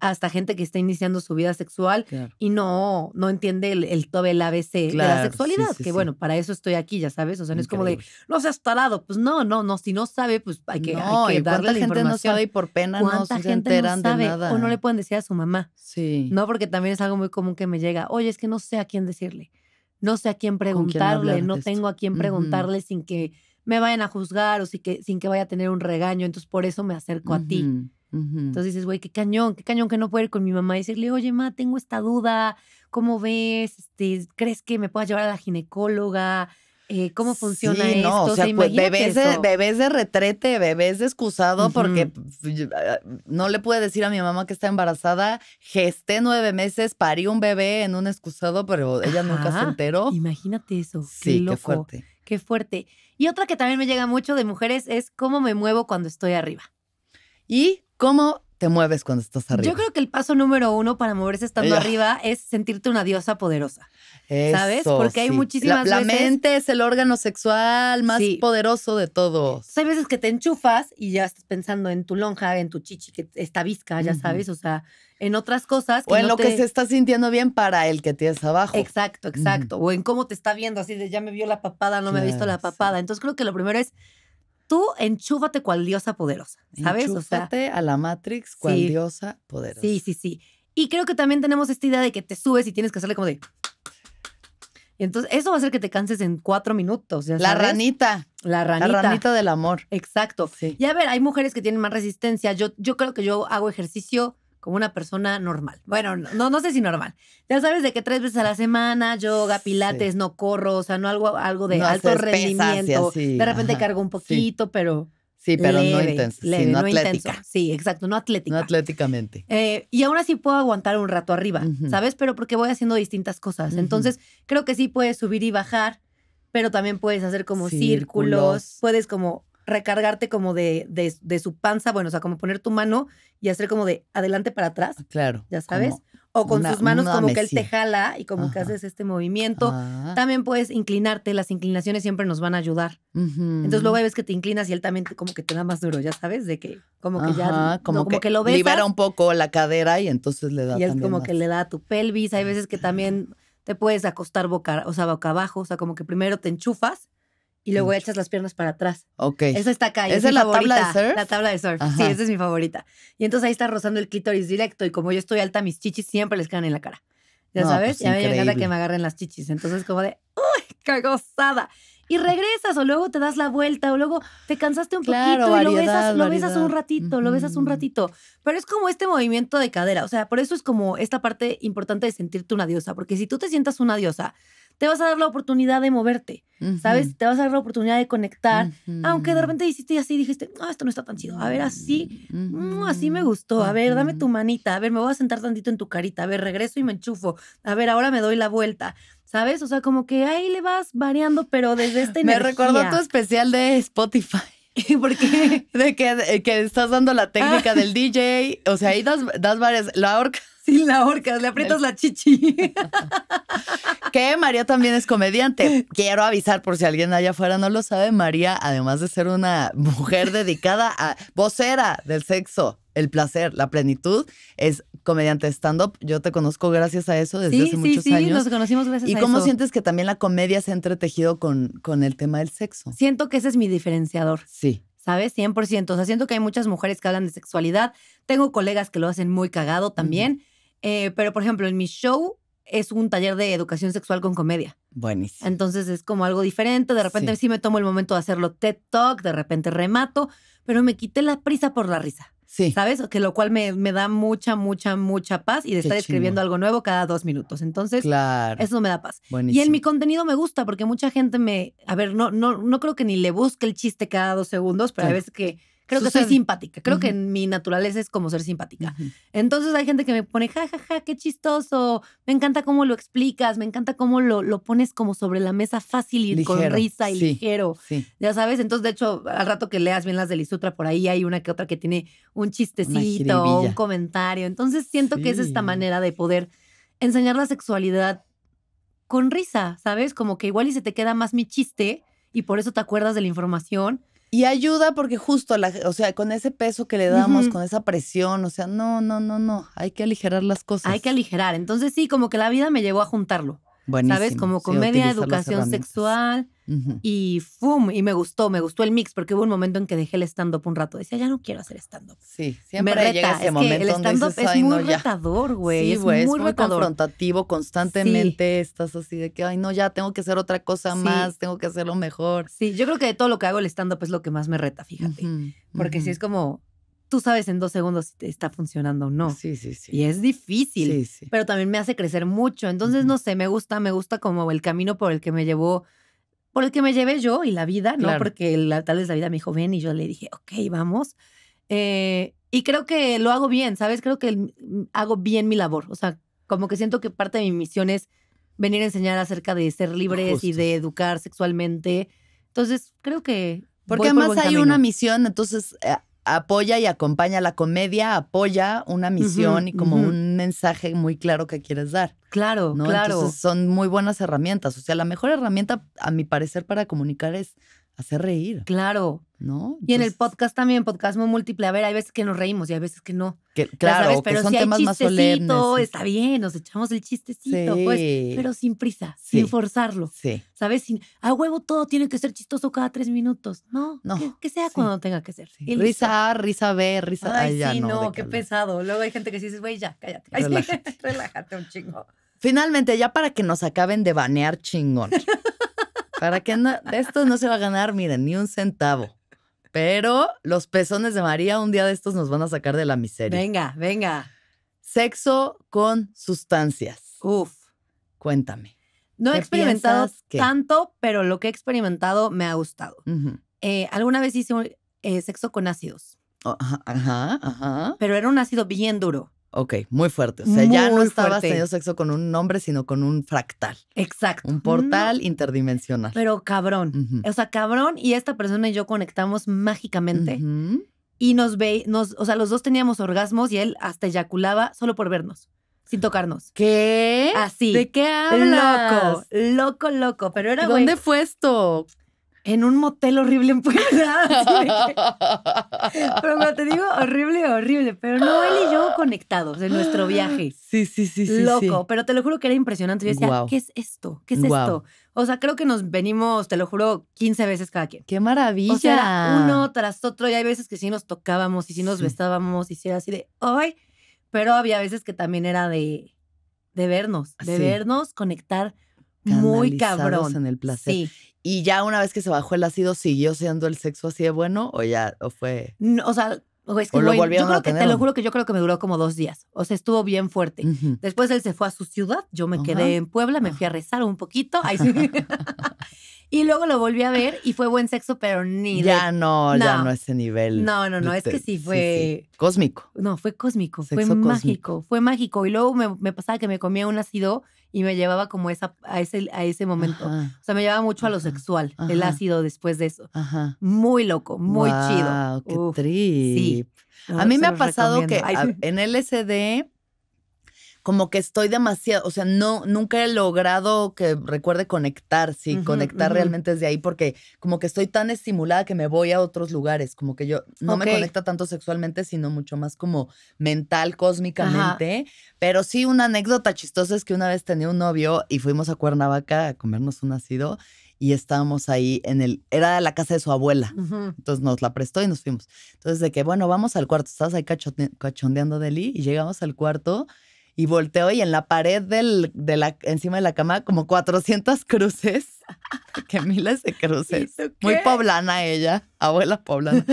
hasta gente que está iniciando su vida sexual y no, no entiende el, todo el ABC de la sexualidad. que bueno, para eso estoy aquí, ya sabes. O sea, no es como de no seas tarado. Pues no, no, no. Si no sabe, pues hay que, hay darle la información. gente no sabe y por pena no se enteran no nada. O no le pueden decir a su mamá. Sí. No, porque también es algo muy común que me llega. Oye, es que no sé a quién decirle. No sé a quién preguntarle. no tengo a quién preguntarle sin que me vayan a juzgar o si que, sin que vaya a tener un regaño. Entonces, por eso me acerco a ti. Entonces dices, güey, qué cañón, qué cañón que no puedo ir con mi mamá y decirle, oye, ma, tengo esta duda, ¿cómo ves? Este, ¿Crees que me puedas llevar a la ginecóloga? Eh, ¿Cómo funciona sí, no, esto? O sea, pues, bebés, de, de, retrete, bebés de excusado, porque pues, ah, no le pude decir a mi mamá que está embarazada. Gesté nueve meses, parí un bebé en un excusado, pero ella nunca se enteró. Imagínate eso. Qué sí, loco, fuerte. Qué fuerte. Y otra que también me llega mucho de mujeres es cómo me muevo cuando estoy arriba. ¿Y cómo te mueves cuando estás arriba? Yo creo que el paso número uno para moverse estando arriba es sentirte una diosa poderosa. ¿Sabes? Porque hay muchísimas la, la mente es el órgano sexual más poderoso de todos. Hay veces que te enchufas y ya estás pensando en tu lonja, en tu chichi, que está visca, ya sabes. O sea, en otras cosas. o en lo que se está sintiendo bien para el que tienes abajo. Exacto, exacto. O en cómo te está viendo, así de ya me vio la papada, no me ha visto la papada. Entonces creo que lo primero es tú enchúfate cual diosa poderosa, ¿sabes? Enchúfate a la Matrix cual diosa poderosa. Sí, sí, sí. Y creo que también tenemos esta idea de que te subes y tienes que hacerle como de... Y entonces eso va a hacer que te canses en cuatro minutos. la ranita. La ranita. La ranita del amor. Exacto. Y a ver, hay mujeres que tienen más resistencia. Yo, yo creo que yo hago ejercicio como una persona normal. Bueno, no, no sé si normal. Ya sabes de que tres veces a la semana, yoga, pilates, no corro, o sea, no algo, algo de alto rendimiento. de repente cargo un poquito, pero. Sí, pero no intenso, no, Intenso. Sí, exacto, no atlética. No atléticamente. Eh, y aún así puedo aguantar un rato arriba, ¿sabes? Pero porque voy haciendo distintas cosas. Entonces, creo que sí puedes subir y bajar, pero también puedes hacer como círculos puedes como recargarte como de, de, su panza, bueno, o sea, como poner tu mano y hacer como de adelante para atrás. Ah, claro. Ya sabes. O con sus manos como que él te jala y como que haces este movimiento. Ah. También puedes inclinarte, las inclinaciones siempre nos van a ayudar. Entonces luego hay veces que te inclinas y él también como que te da más duro, ya sabes, de que como que ya como, que, lo ves. Libera un poco la cadera y entonces le da. Y es como que le da a tu pelvis. Hay veces que también te puedes acostar boca, o sea, boca abajo, o sea, como que primero te enchufas y luego mm. echas las piernas para atrás. Ok. Esa está acá. ¿Esa es, la tabla de surf? La tabla de surf. Sí, esa es mi favorita. Y entonces ahí está rozando el clítoris directo. Y como yo estoy alta, mis chichis siempre les caen en la cara. Ya sabes, y a mí me encanta que me agarren las chichis. Entonces, como de, ¡uy, qué gozada! Y regresas, o luego te das la vuelta, o luego te cansaste un poquito y lo besas, lo besas un ratito, lo besas un ratito. Pero es como este movimiento de cadera. O sea, por eso es como esta parte importante de sentirte una diosa. Porque si tú te sientas una diosa, te vas a dar la oportunidad de moverte, ¿sabes? Te vas a dar la oportunidad de conectar, aunque de repente hiciste así, dijiste, no, esto no está tan chido, a ver, así, mm, así me gustó, a ver, dame tu manita, a ver, me voy a sentar tantito en tu carita, a ver, regreso y me enchufo, a ver, ahora me doy la vuelta. ¿Sabes? O sea, como que ahí le vas variando, pero desde este Me recordó tu especial de Spotify. ¿Por qué? De que, estás dando la ah. técnica del DJ. O sea, ahí das, das varias. La orca sin la horca, le aprietas la chichi. que María también es comediante. Quiero avisar por si alguien allá afuera no lo sabe, María, además de ser una mujer dedicada a vocera del sexo, el placer, la plenitud, es comediante stand-up. Yo te conozco gracias a eso desde hace muchos sí, años. Sí, nos conocimos gracias a eso. ¿Y cómo sientes que también la comedia se ha entretejido con, con el tema del sexo? Siento que ese es mi diferenciador. Sí. ¿sabes? 100%. O sea, siento que hay muchas mujeres que hablan de sexualidad. Tengo colegas que lo hacen muy cagado también. Eh, pero, por ejemplo, en mi show es un taller de educación sexual con comedia. Buenísimo. Entonces es como algo diferente. De repente sí. me tomo el momento de hacerlo TED Talk, de repente remato, pero me quité la prisa por la risa. Sí. ¿Sabes? Que lo cual me, da mucha, mucha, mucha paz y de estar escribiendo algo nuevo cada dos minutos. Entonces, claro. eso me da paz. Buenísimo. Y en mi contenido me gusta porque mucha gente me. A ver, no, no, no creo que ni le busque el chiste cada dos segundos, pero a veces que Creo que soy simpática. Creo que en mi naturaleza es como ser simpática. Entonces hay gente que me pone, ja, ja, ja, qué chistoso. Me encanta cómo lo explicas, me encanta cómo lo, lo pones como sobre la mesa fácil y con risa y ligero. Ya sabes, entonces de hecho, al rato que leas bien las de Lisutra, por ahí hay una que otra que tiene un chistecito, un comentario. Entonces siento que es esta manera de poder enseñar la sexualidad con risa, ¿sabes? Como que igual y se te queda más mi chiste y por eso te acuerdas de la información y ayuda porque justo, la, o sea, con ese peso que le damos, con esa presión, o sea, no, no, no, no, hay que aligerar las cosas. Hay que aligerar. Entonces sí, como que la vida me llevó a juntarlo. Buenísimo. ¿Sabes? Como comedia, educación sexual. Y ¡fum! Y me gustó, me gustó el mix, porque hubo un momento en que dejé el stand-up un rato. Decía, ya no quiero hacer stand-up. Sí, siempre me reta. llega ese es momento que el stand-up es muy retador, güey. Sí, es, muy, muy confrontativo, constantemente estás así de que, ay, no, ya tengo que hacer otra cosa más, tengo que hacerlo mejor. Sí, yo creo que de todo lo que hago el stand-up es lo que más me reta, fíjate. porque si es como, tú sabes en dos segundos si te está funcionando o no. Sí, sí, sí. Y es difícil, sí, sí. pero también me hace crecer mucho. Entonces, no sé, me gusta, me gusta como el camino por el que me llevó, por el que me llevé yo y la vida, ¿no? Porque la, tal vez la vida me dijo, ven, y yo le dije, ok, vamos. Eh, y creo que lo hago bien, ¿sabes? Creo que mm, hago bien mi labor. O sea, como que siento que parte de mi misión es venir a enseñar acerca de ser libres y de educar sexualmente. Entonces, creo que... Porque además hay una misión, entonces eh, apoya y acompaña la comedia, apoya una misión y como un mensaje muy claro que quieres dar. Claro, claro. Entonces son muy buenas herramientas. O sea, la mejor herramienta, a mi parecer, para comunicar es hacer reír. Claro. ¿No? y en el podcast también, podcast muy múltiple. A ver, hay veces que nos reímos y hay veces que no. Que, claro, pero son temas más solemnes. Está bien, nos echamos el chistecito, pues, sí. pues, pero sin prisa, sin forzarlo. Sí. ¿Sabes? Sin, a huevo todo tiene que ser chistoso cada tres minutos. No, no. Que, sea cuando tenga que ser. Risa A, risa B, risa Ay, sí, no, qué pesado. Luego hay gente que dice, güey, ya, cállate. Relájate. Relájate un chingo. Finalmente, ya para que nos acaben de banear chingón. Para que de estos no se va a ganar, miren, ni un centavo. Pero los pezones de María un día de estos nos van a sacar de la miseria. Venga, venga. Sexo con sustancias. Uf. Cuéntame. No he experimentado tanto, pero lo que he experimentado me ha gustado. Eh, alguna vez hice eh, sexo con ácidos. Oh, ajá, ajá, ajá. Pero era un ácido bien duro. Ok, muy fuerte. O sea, ya no estabas teniendo sexo con un hombre, sino con un fractal. Exacto. Un portal interdimensional. Pero cabrón. O sea, cabrón y esta persona y yo conectamos mágicamente. Y nos ve, nos, o sea, los dos teníamos orgasmos y él hasta eyaculaba solo por vernos, sin tocarnos. ¿Qué? Así. ¿De qué hablas? Loco, loco, loco. Pero era ¿Dónde fue esto? en un motel horrible en Puebla. pero cuando te digo horrible, horrible. Pero no, él y yo conectados en nuestro ah, viaje. Sí, sí, sí, sí. Loco, pero te lo juro que era impresionante. Yo decía, ¿qué es esto? ¿Qué es esto? O sea, creo que nos venimos, te lo juro, 15 veces cada quien. ¡Qué maravilla! O sea, uno tras otro. Y hay veces que sí nos tocábamos y sí nos besábamos y sí era así de hoy. Pero había veces que también era de, de vernos, de vernos, conectar muy cabrón. En el placer. Y ya una vez que se bajó el ácido, ¿siguió siendo el sexo así de bueno o ya o fue? o sea, es que lo te lo juro que yo creo que me duró como dos días. O sea, estuvo bien fuerte. Después él se fue a su ciudad, yo me quedé en Puebla, me fui a rezar un poquito. ahí y luego lo volví a ver y fue buen sexo, pero ni Ya no, ya no ese nivel. No, no, no, es que sí fue cósmico. No, fue cósmico, fue mágico, fue mágico y luego me, me pasaba que me comía un ácido y me llevaba como esa, a, ese, a ese momento. O sea, me llevaba mucho a lo sexual, el ácido después de eso. Muy loco, muy chido. a mí me ha pasado que en LSD como que estoy demasiado, o sea, no, nunca he logrado que recuerde conectar, sí, conectar realmente desde ahí, porque como que estoy tan estimulada que me voy a otros lugares, como que yo no me conecta tanto sexualmente, sino mucho más como mental, cósmicamente. Pero sí, una anécdota chistosa es que una vez tenía un novio y fuimos a Cuernavaca a comernos un nacido, y estábamos ahí en el, era la casa de su abuela, entonces nos la prestó y nos fuimos. Entonces de que, bueno, vamos al cuarto, estabas ahí cachondeando de Lee y llegamos al cuarto y volteo y en la pared del, de la, encima de la cama como 400 cruces, que miles de cruces. Muy poblana ella, abuela poblana.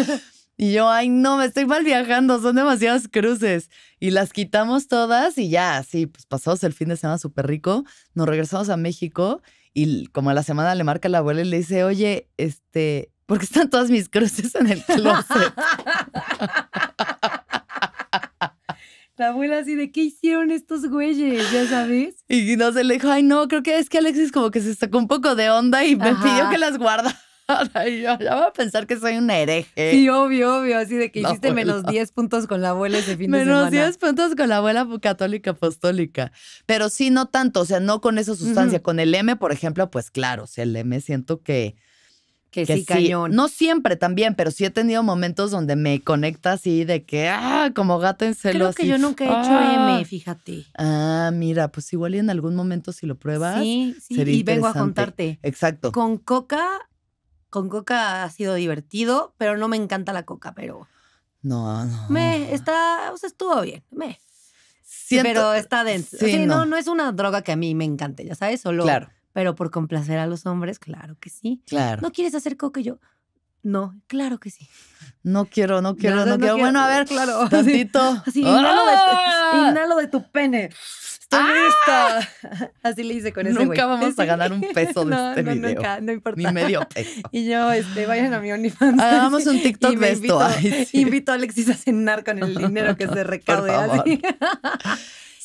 Y yo, ay, no, me estoy mal viajando, son demasiadas cruces. Y las quitamos todas y ya, sí, pues pasamos el fin de semana súper rico, nos regresamos a México y como a la semana le marca la abuela y le dice, oye, este, ¿por qué están todas mis cruces en el closet? abuela así de, ¿qué hicieron estos güeyes? Ya sabes. Y no se le dijo, ay, no, creo que es que Alexis como que se sacó un poco de onda y me pidió que las guardara. Y yo ya va a pensar que soy una hereje. Sí, obvio, obvio. Así de que hiciste pues, menos 10 puntos con la abuela ese fin menos de semana. Menos 10 puntos con la abuela católica apostólica. Pero sí, no tanto. O sea, no con esa sustancia. Con el M, por ejemplo, pues claro. O sea, el M siento que que, sí, cañón. No siempre también, pero sí he tenido momentos donde me conecta así de que, ah, como gato en celos. Creo que yo nunca he hecho M, ¡ah! fíjate. Ah, mira, pues igual y en algún momento si lo pruebas. Sí, sí, y vengo a contarte. Exacto. Con coca, con coca ha sido divertido, pero no me encanta la coca, pero. No, no. Me, está, o sea, estuvo bien, me. pero está dentro Sí, no. no, no es una droga que a mí me encante, ya sabes, solo. Claro pero por complacer a los hombres, claro que sí. Claro. ¿No quieres hacer coca? Y yo, no, claro que sí. No quiero, no quiero, no, quiero. Bueno, a ver, claro. Tantito. Así, ¡Ah! inhalo, de, tu pene. Estoy ¡Ah! lista. Así le hice con ese güey. Nunca vamos a ganar un peso de este no, video. Nunca, no importa. Ni medio peso. Y yo, este, vayan a mi OnlyFans. Ah, hagamos un TikTok de esto. Invito, a Alexis a cenar con el dinero que se recaude. Por favor.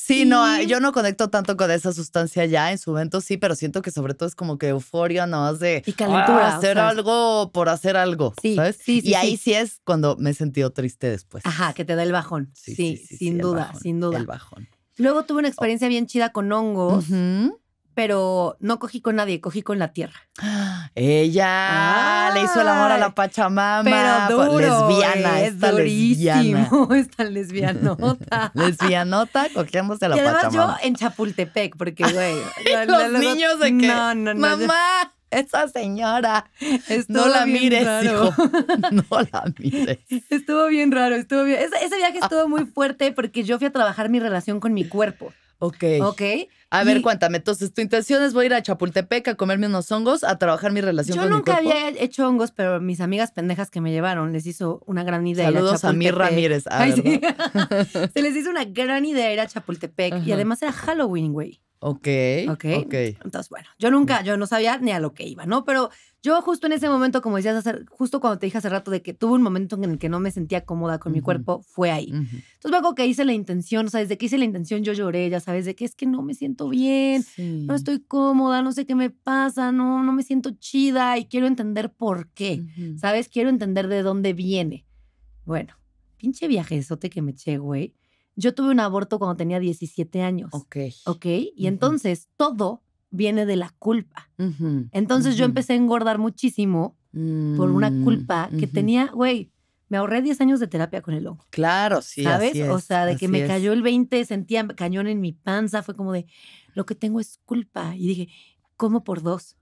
Sí, no, ah, yo no conecto tanto con esa sustancia ya, en su momento sí, pero siento que sobre todo es como que euforia no más de... calentura. hacer algo por hacer algo, ¿sabes? Sí, y ahí sí es cuando me he sentido triste después. Ajá, que te da el bajón. Sí, sin duda, sin duda. El bajón. Luego tuve una experiencia oh. bien chida con hongos pero no cogí con nadie, cogí con la tierra. Ella le hizo el amor a la Pachamama. Pero duro, lesbiana, eh, es durísimo! ¡Es tan lesbianota. lesbianota, cogiéndose a la y además Pachamama. Yo en Chapultepec, porque güey. los niños de que. Mamá. Esa señora, no la mires, hijo. No la mires. Estuvo bien raro, estuvo bien. ese viaje ah. estuvo muy fuerte porque yo fui a trabajar mi relación con mi cuerpo. Ok. Ok. A ver, cuéntame. Entonces, tu intención es voy a ir a Chapultepec a comerme unos hongos, a trabajar mi relación con mi cuerpo. Yo nunca había hecho hongos, pero mis amigas pendejas que me llevaron les hizo una gran idea. Saludos a, a Ramírez. Ah, Se les hizo una gran idea ir a Chapultepec y además era Halloween, güey. Okay, ok. Ok. Entonces, bueno, yo nunca, mm. yo no sabía ni a lo que iba, ¿no? Pero yo justo en ese momento, como decías, hace, justo cuando te dije hace rato de que tuve un momento en el que no me sentía cómoda con mi cuerpo, fue ahí. Entonces luego que hice la intención, o sea, desde que hice la intención yo lloré, ya sabes, de que es que no me siento bien, no estoy cómoda, no sé qué me pasa, no, no me siento chida y quiero entender por qué, ¿sabes? Quiero entender de dónde viene. Bueno, pinche viajezote que me eché, güey. Yo tuve un aborto cuando tenía 17 años. Ok. Ok, y entonces todo viene de la culpa. Entonces yo empecé a engordar muchísimo por una mm, culpa que tenía, güey, me ahorré 10 años de terapia con el hongo. Claro, sí. ¿Sabes? o sea, de que me cayó el 20, sentía cañón en mi panza, fue como de, lo que tengo es culpa. Y dije, como por dos,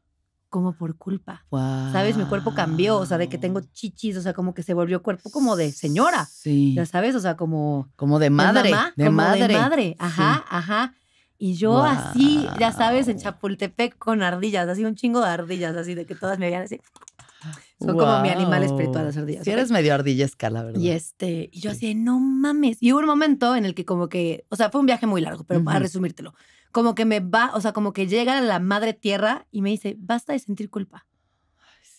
como por culpa. ¿Sabes? Mi cuerpo cambió, o sea, de que tengo chichis, o sea, como que se volvió cuerpo como de señora. Sí. Ya sabes, o sea, como... Como de madre. De, madre. De madre, ajá, ajá. Y yo así, ya sabes, en Chapultepec con ardillas, así un chingo de ardillas, así de que todas me veían así. Son como mi animal espiritual, las ardillas. Si eres medio ardillesca, la verdad. Y este, y yo así, no mames. Y hubo un momento en el que como que, o sea, fue un viaje muy largo, pero para resumírtelo, como que me va, o sea, como que llega la madre tierra y me dice, basta de sentir culpa.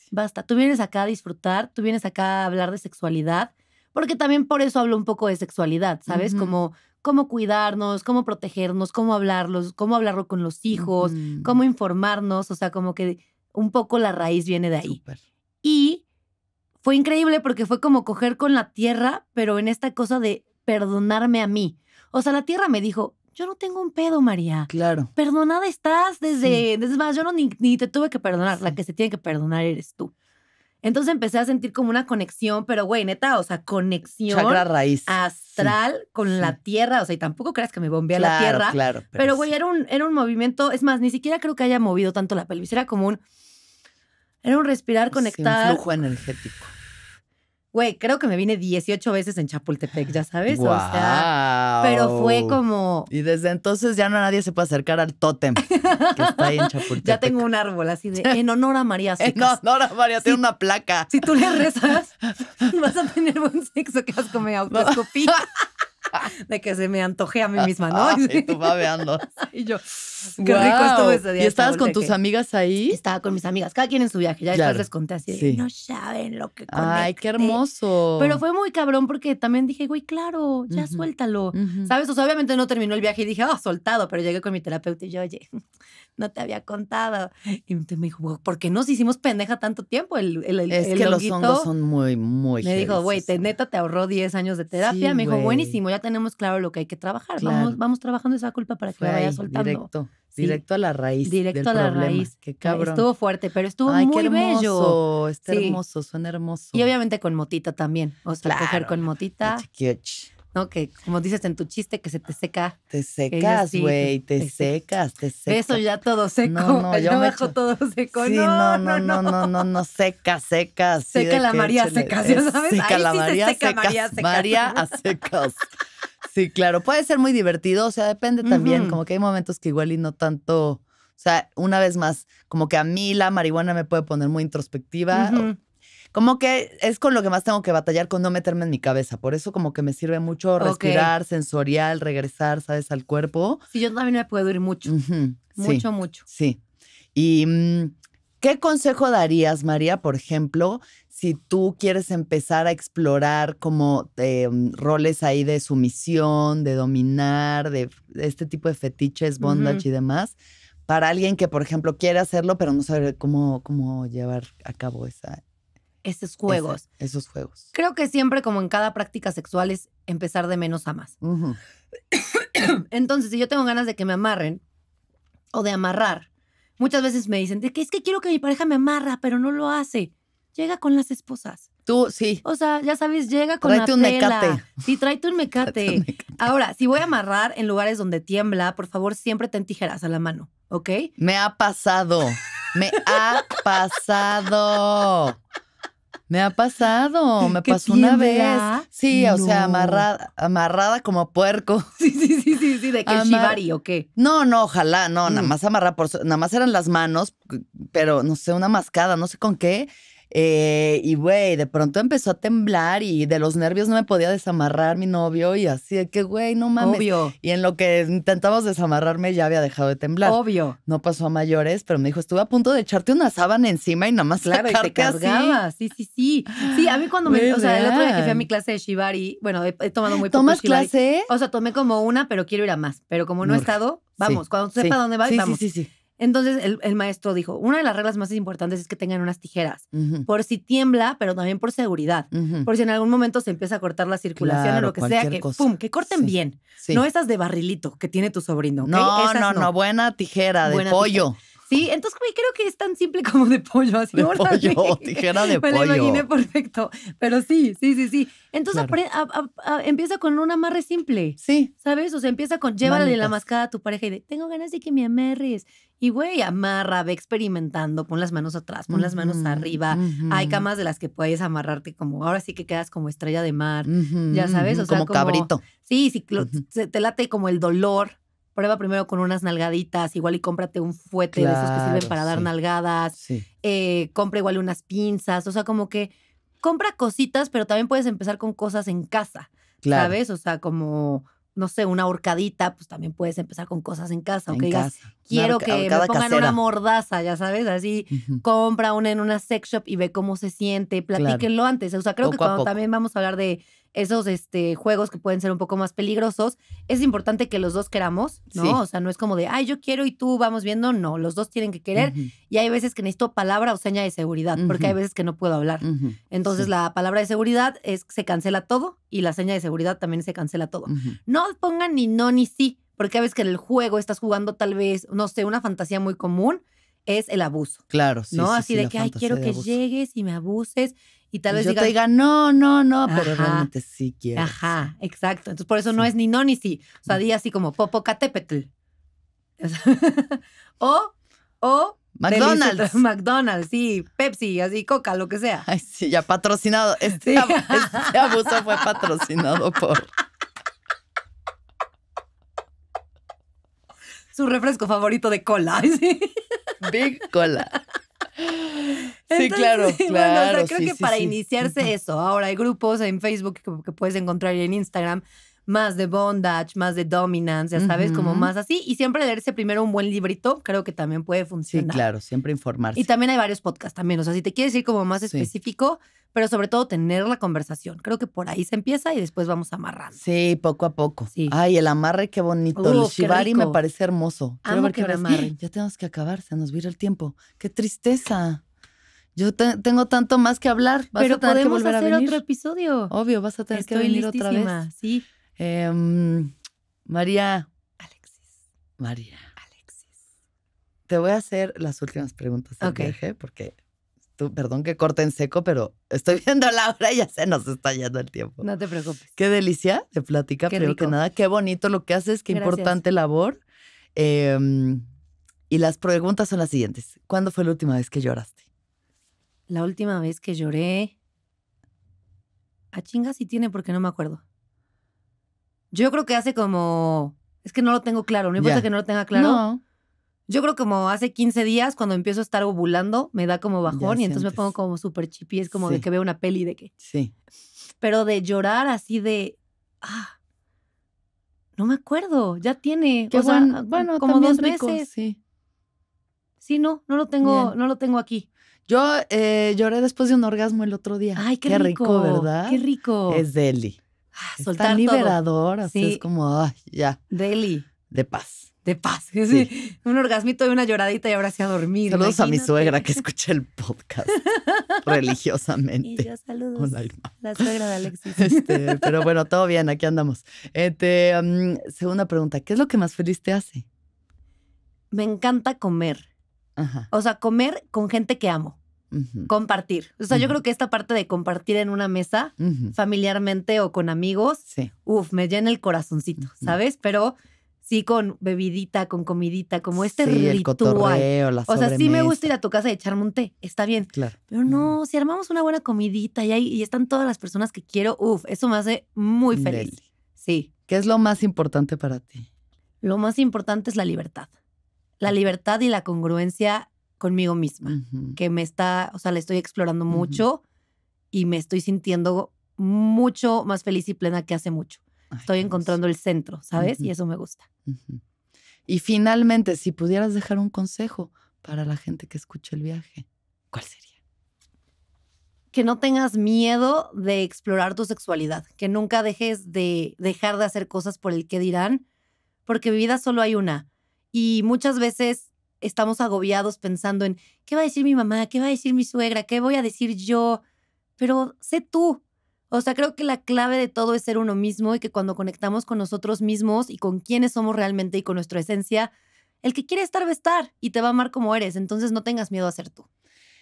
Basta, tú vienes acá a disfrutar, tú vienes acá a hablar de sexualidad, porque también por eso hablo un poco de sexualidad, ¿sabes? Como cómo cuidarnos, cómo protegernos, cómo hablarlos, cómo hablarlo con los hijos, cómo informarnos, o sea, como que un poco la raíz viene de ahí. Y fue increíble porque fue como coger con la tierra, pero en esta cosa de perdonarme a mí. O sea, la tierra me dijo, yo no tengo un pedo, María. Claro. Perdonada estás desde, desde más, yo no ni, te tuve que perdonar, la que se tiene que perdonar eres tú. Entonces empecé a sentir como una conexión, pero güey, neta, o sea, conexión. Chakra raíz. Así con la tierra, o sea, y tampoco creas que me bombea la tierra. Claro, pero güey, era un, era un movimiento, es más, ni siquiera creo que haya movido tanto la pelvis, era como un... Era un respirar, conectado un flujo energético güey, creo que me vine 18 veces en Chapultepec, ya sabes. O sea, pero fue como. Y desde entonces ya no nadie se puede acercar al tótem que está ahí en Chapultepec. ya tengo un árbol así de en honor a María En honor a María, tiene una placa. Si tú le rezas, vas a tener buen sexo, que vas mi comer No. de que se me antoje a mí misma, ¿no? y ah, tú babeando. y yo, qué rico estuvo ese día. ¿Y estabas con tus amigas ahí? Estaba con mis amigas, cada quien en su viaje. Ya después les conté así, no saben lo que Ay, qué hermoso. Pero fue muy cabrón porque también dije, güey, claro, ya suéltalo. ¿Sabes? O obviamente no terminó el viaje y dije, ah, soltado, pero llegué con mi terapeuta y yo, oye, no te había contado. Y me dijo, ¿por qué nos hicimos pendeja tanto tiempo? El, el, es que los hongos son muy, muy Me dijo, güey, neta te ahorró 10 años de terapia. me dijo, buenísimo, ya tenemos claro lo que hay que trabajar. Vamos, vamos trabajando esa culpa para que vaya la soltando. Directo. Directo a la raíz. Directo a la raíz. Qué cabrón. Estuvo fuerte, pero estuvo Ay, muy hermoso, bello. Está hermoso, suena hermoso. Y obviamente con motita también. O sea, coger con motita. Que como dices en tu chiste, que se te seca. Te secas, güey, te secas, te secas. Eso ya todo seco. No, no, yo me echo todo seco. Sí, no, no, no, no, no, no, seca, seca. Seca la María secas, ya sabes. Seca la María secas. María a secas. Sí, claro, puede ser muy divertido, o sea, depende también, como que hay momentos que igual y no tanto... O sea, una vez más, como que a mí la marihuana me puede poner muy introspectiva, como que es con lo que más tengo que batallar con no meterme en mi cabeza. Por eso como que me sirve mucho respirar, sensorial, regresar, ¿sabes? Al cuerpo. Sí, yo también me puedo ir mucho. Mucho, mucho. Sí. Y mm, ¿qué consejo darías, María, por ejemplo, si tú quieres empezar a explorar como eh, mm, roles ahí de sumisión, de dominar, de este tipo de fetiches, bondage y demás? Para alguien que, por ejemplo, quiere hacerlo, pero no sabe cómo, cómo llevar a cabo esa, esos juegos. esos juegos. Creo que siempre, como en cada práctica sexual, es empezar de menos a más. Entonces, si yo tengo ganas de que me amarren o de amarrar, muchas veces me dicen, que es que quiero que mi pareja me amarra, pero no lo hace. Llega con las esposas. Tú, sí. O sea, ya sabes, llega con la un mecate. Sí, tráete un mecate. tráete un mecate. Ahora, si voy a amarrar en lugares donde tiembla, por favor, siempre ten tijeras a la mano, ¿ok? Me ha pasado. Me ha pasado. Me ha pasado, me pasó una vez. Ah, sí, o sea, amarrada, amarrada como puerco. Sí, sí, sí, sí, de que Amar... o qué. No, no, ojalá, no, nada mm. más amarrada por nada más eran las manos, pero no sé, una mascada, no sé con qué. Eh, y güey, de pronto empezó a temblar y de los nervios no me podía desamarrar mi novio y así de que, güey, no mames. Obvio. Y en lo que intentamos desamarrarme ya había dejado de temblar. Obvio. No pasó a mayores, pero me dijo, estuve a punto de echarte una sábana encima y nada más claro, y te cargaba. Sí, sí, sí. Sí, a mí cuando me, o sea, el otro día que fui a mi clase de shibari, bueno, he, tomado muy poco ¿Tomas clase? O sea, tomé como una, pero quiero ir a más, pero como no, he estado, vamos, cuando sepa dónde va vamos. Sí, sí, sí. Entonces el, maestro dijo, una de las reglas más importantes es que tengan unas tijeras, por si tiembla, pero también por seguridad, por si en algún momento se empieza a cortar la circulación o lo que sea, que que corten bien. No esas de barrilito que tiene tu sobrino. No, no, no, buena tijera de pollo. Sí, entonces güey, creo que es tan simple como de pollo, así. De pollo, tijera de pollo. Me lo imaginé perfecto, pero sí, sí, sí, sí. Entonces empieza con un amarre simple. Sí. ¿Sabes? O sea, empieza con llévale la mascada a tu pareja y de, tengo ganas de que me amarres. Y güey, amarra, ve experimentando, pon las manos atrás, pon las manos arriba. Hay camas de las que puedes amarrarte como, ahora sí que quedas como estrella de mar, ya sabes, o sea, como, cabrito. Sí, sí, te late como el dolor, prueba primero con unas nalgaditas, igual y cómprate un fuete de esos que sirven para dar nalgadas, eh, compra igual unas pinzas, o sea, como que compra cositas, pero también puedes empezar con cosas en casa, claro. ¿sabes? O sea, como no sé, una horcadita, pues también puedes empezar con cosas en casa. quiero que me pongan una mordaza, ya sabes, así compra una en una sex shop y ve cómo se siente, platíquenlo antes. O sea, creo que cuando también vamos a hablar de esos este, juegos que pueden ser un poco más peligrosos, es importante que los dos queramos, ¿no? O sea, no es como de, ay, yo quiero y tú vamos viendo, no, los dos tienen que querer y hay veces que necesito palabra o seña de seguridad, porque hay veces que no puedo hablar. Entonces la palabra de seguridad es se cancela todo y la seña de seguridad también se cancela todo. No pongan ni no ni sí, porque a veces que en el juego estás jugando tal vez, no sé, una fantasía muy común es el abuso. Claro, sí. ¿No? Así de que, ay, quiero que llegues y me abuses y tal vez yo diga, no, no, no, pero realmente sí quiero. Ajá, exacto. Entonces, por eso no es ni no ni sí. O sea, mm. di así como Popocatépetl. o, o... McDonald's. McDonald's, sí, Pepsi, así, Coca, lo que sea. Ay, sí, ya patrocinado. Este, este abuso fue patrocinado por... Su refresco favorito de cola. Big Cola sí, claro, claro. creo que para iniciarse eso, ahora hay grupos en Facebook que, que puedes encontrar y en Instagram más de bondage, más de dominance, ya sabes, como más así. Y siempre leerse primero un buen librito, creo que también puede funcionar. Sí, claro, siempre informarse. Y también hay varios podcasts también, o sea, si te quieres ir como más específico, pero sobre todo tener la conversación. Creo que por ahí se empieza y después vamos amarrando. Sí, poco a poco. Ay, el amarre, qué bonito. el shibari me parece hermoso. que amarre. Ya tenemos que acabar, se nos vira el tiempo. Qué tristeza. Yo tengo tanto más que hablar. Vas Pero a tener podemos que hacer otro episodio. Obvio, vas a tener que venir otra vez. Sí. Em, María. Alexis. María. Alexis. Te voy a hacer las últimas preguntas del porque tú, perdón que corte en seco, pero estoy viendo la hora y ya se nos está yendo el tiempo. No te preocupes. Qué delicia de plática, pero que nada, qué bonito lo que haces, qué importante labor. Em, y las preguntas son las siguientes. ¿Cuándo fue la última vez que lloraste? La última vez que lloré. A chingas si tiene porque no me acuerdo. Yo creo que hace como. Es que no lo tengo claro. No importa que no lo tenga claro. No. Yo creo como hace 15 días, cuando empiezo a estar ovulando, me da como bajón y entonces me pongo como súper chipi. Es como de que veo una peli de que. Sí. Pero de llorar así de. Ah, no me acuerdo. Ya tiene. Qué ah, bueno, como dos rico, meses. Sí. Sí, no, no lo tengo, no lo tengo aquí. Yo eh, lloré después de un orgasmo el otro día. Ay, qué, qué rico, ¿verdad? Qué rico. Es Deli ah, soltar tan liberador, así es como, ay, ya. Deli. De paz. De paz. Un orgasmito y una lloradita y ahora sí a dormir. Saludos a mi suegra que escucha el podcast religiosamente. Y yo saludos. la suegra de Alexis. Este, pero bueno, todo bien, aquí andamos. Este, mm, segunda pregunta, ¿qué es lo que más feliz te hace? Me encanta comer. Ajá. O sea, comer con gente que amo. Compartir. O sea, yo creo que esta parte de compartir en una mesa, familiarmente o con amigos, uff, me llena el corazoncito, ¿sabes? Pero sí con bebidita, con comidita, como este ritual. o sea, sí me gusta ir a tu casa y echarme un té, está bien. Claro. Pero no, si armamos una buena comidita y, ahí están todas las personas que quiero, uff, eso me hace muy feliz. Sí. ¿Qué es lo más importante para ti? Lo más importante es la libertad. La libertad y la congruencia conmigo misma, que me está, o sea, la estoy explorando mucho y me estoy sintiendo mucho más feliz y plena que hace mucho. estoy encontrando el centro, ¿sabes? Y eso me gusta. Y finalmente, si pudieras dejar un consejo para la gente que escucha el viaje, ¿cuál sería? Que no tengas miedo de explorar tu sexualidad, que nunca dejes de dejar de hacer cosas por el que dirán, porque vida solo hay una. Y muchas veces estamos agobiados pensando en qué va a decir mi mamá, qué va a decir mi suegra, qué voy a decir yo, pero sé tú. O sea, creo que la clave de todo es ser uno mismo y que cuando conectamos con nosotros mismos y con quiénes somos realmente y con nuestra esencia, el que quiere estar va a estar y te va a amar como eres, entonces no tengas miedo a ser tú.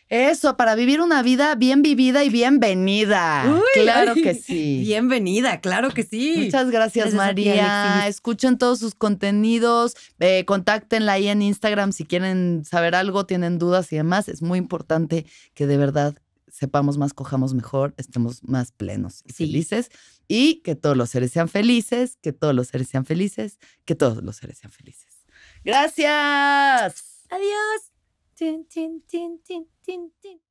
Eso, para vivir una vida bien vivida y bienvenida. claro que sí. Bienvenida, claro que sí. Muchas gracias, María. Escuchen todos sus contenidos, eh, contáctenla ahí en Instagram si quieren saber algo, tienen dudas y demás. Es muy importante que de verdad sepamos más, cojamos mejor, estemos más plenos y felices. Y que todos los seres sean felices, que todos los seres sean felices, que todos los seres sean felices. Gracias. Adiós. Din, din, din, din, din, din.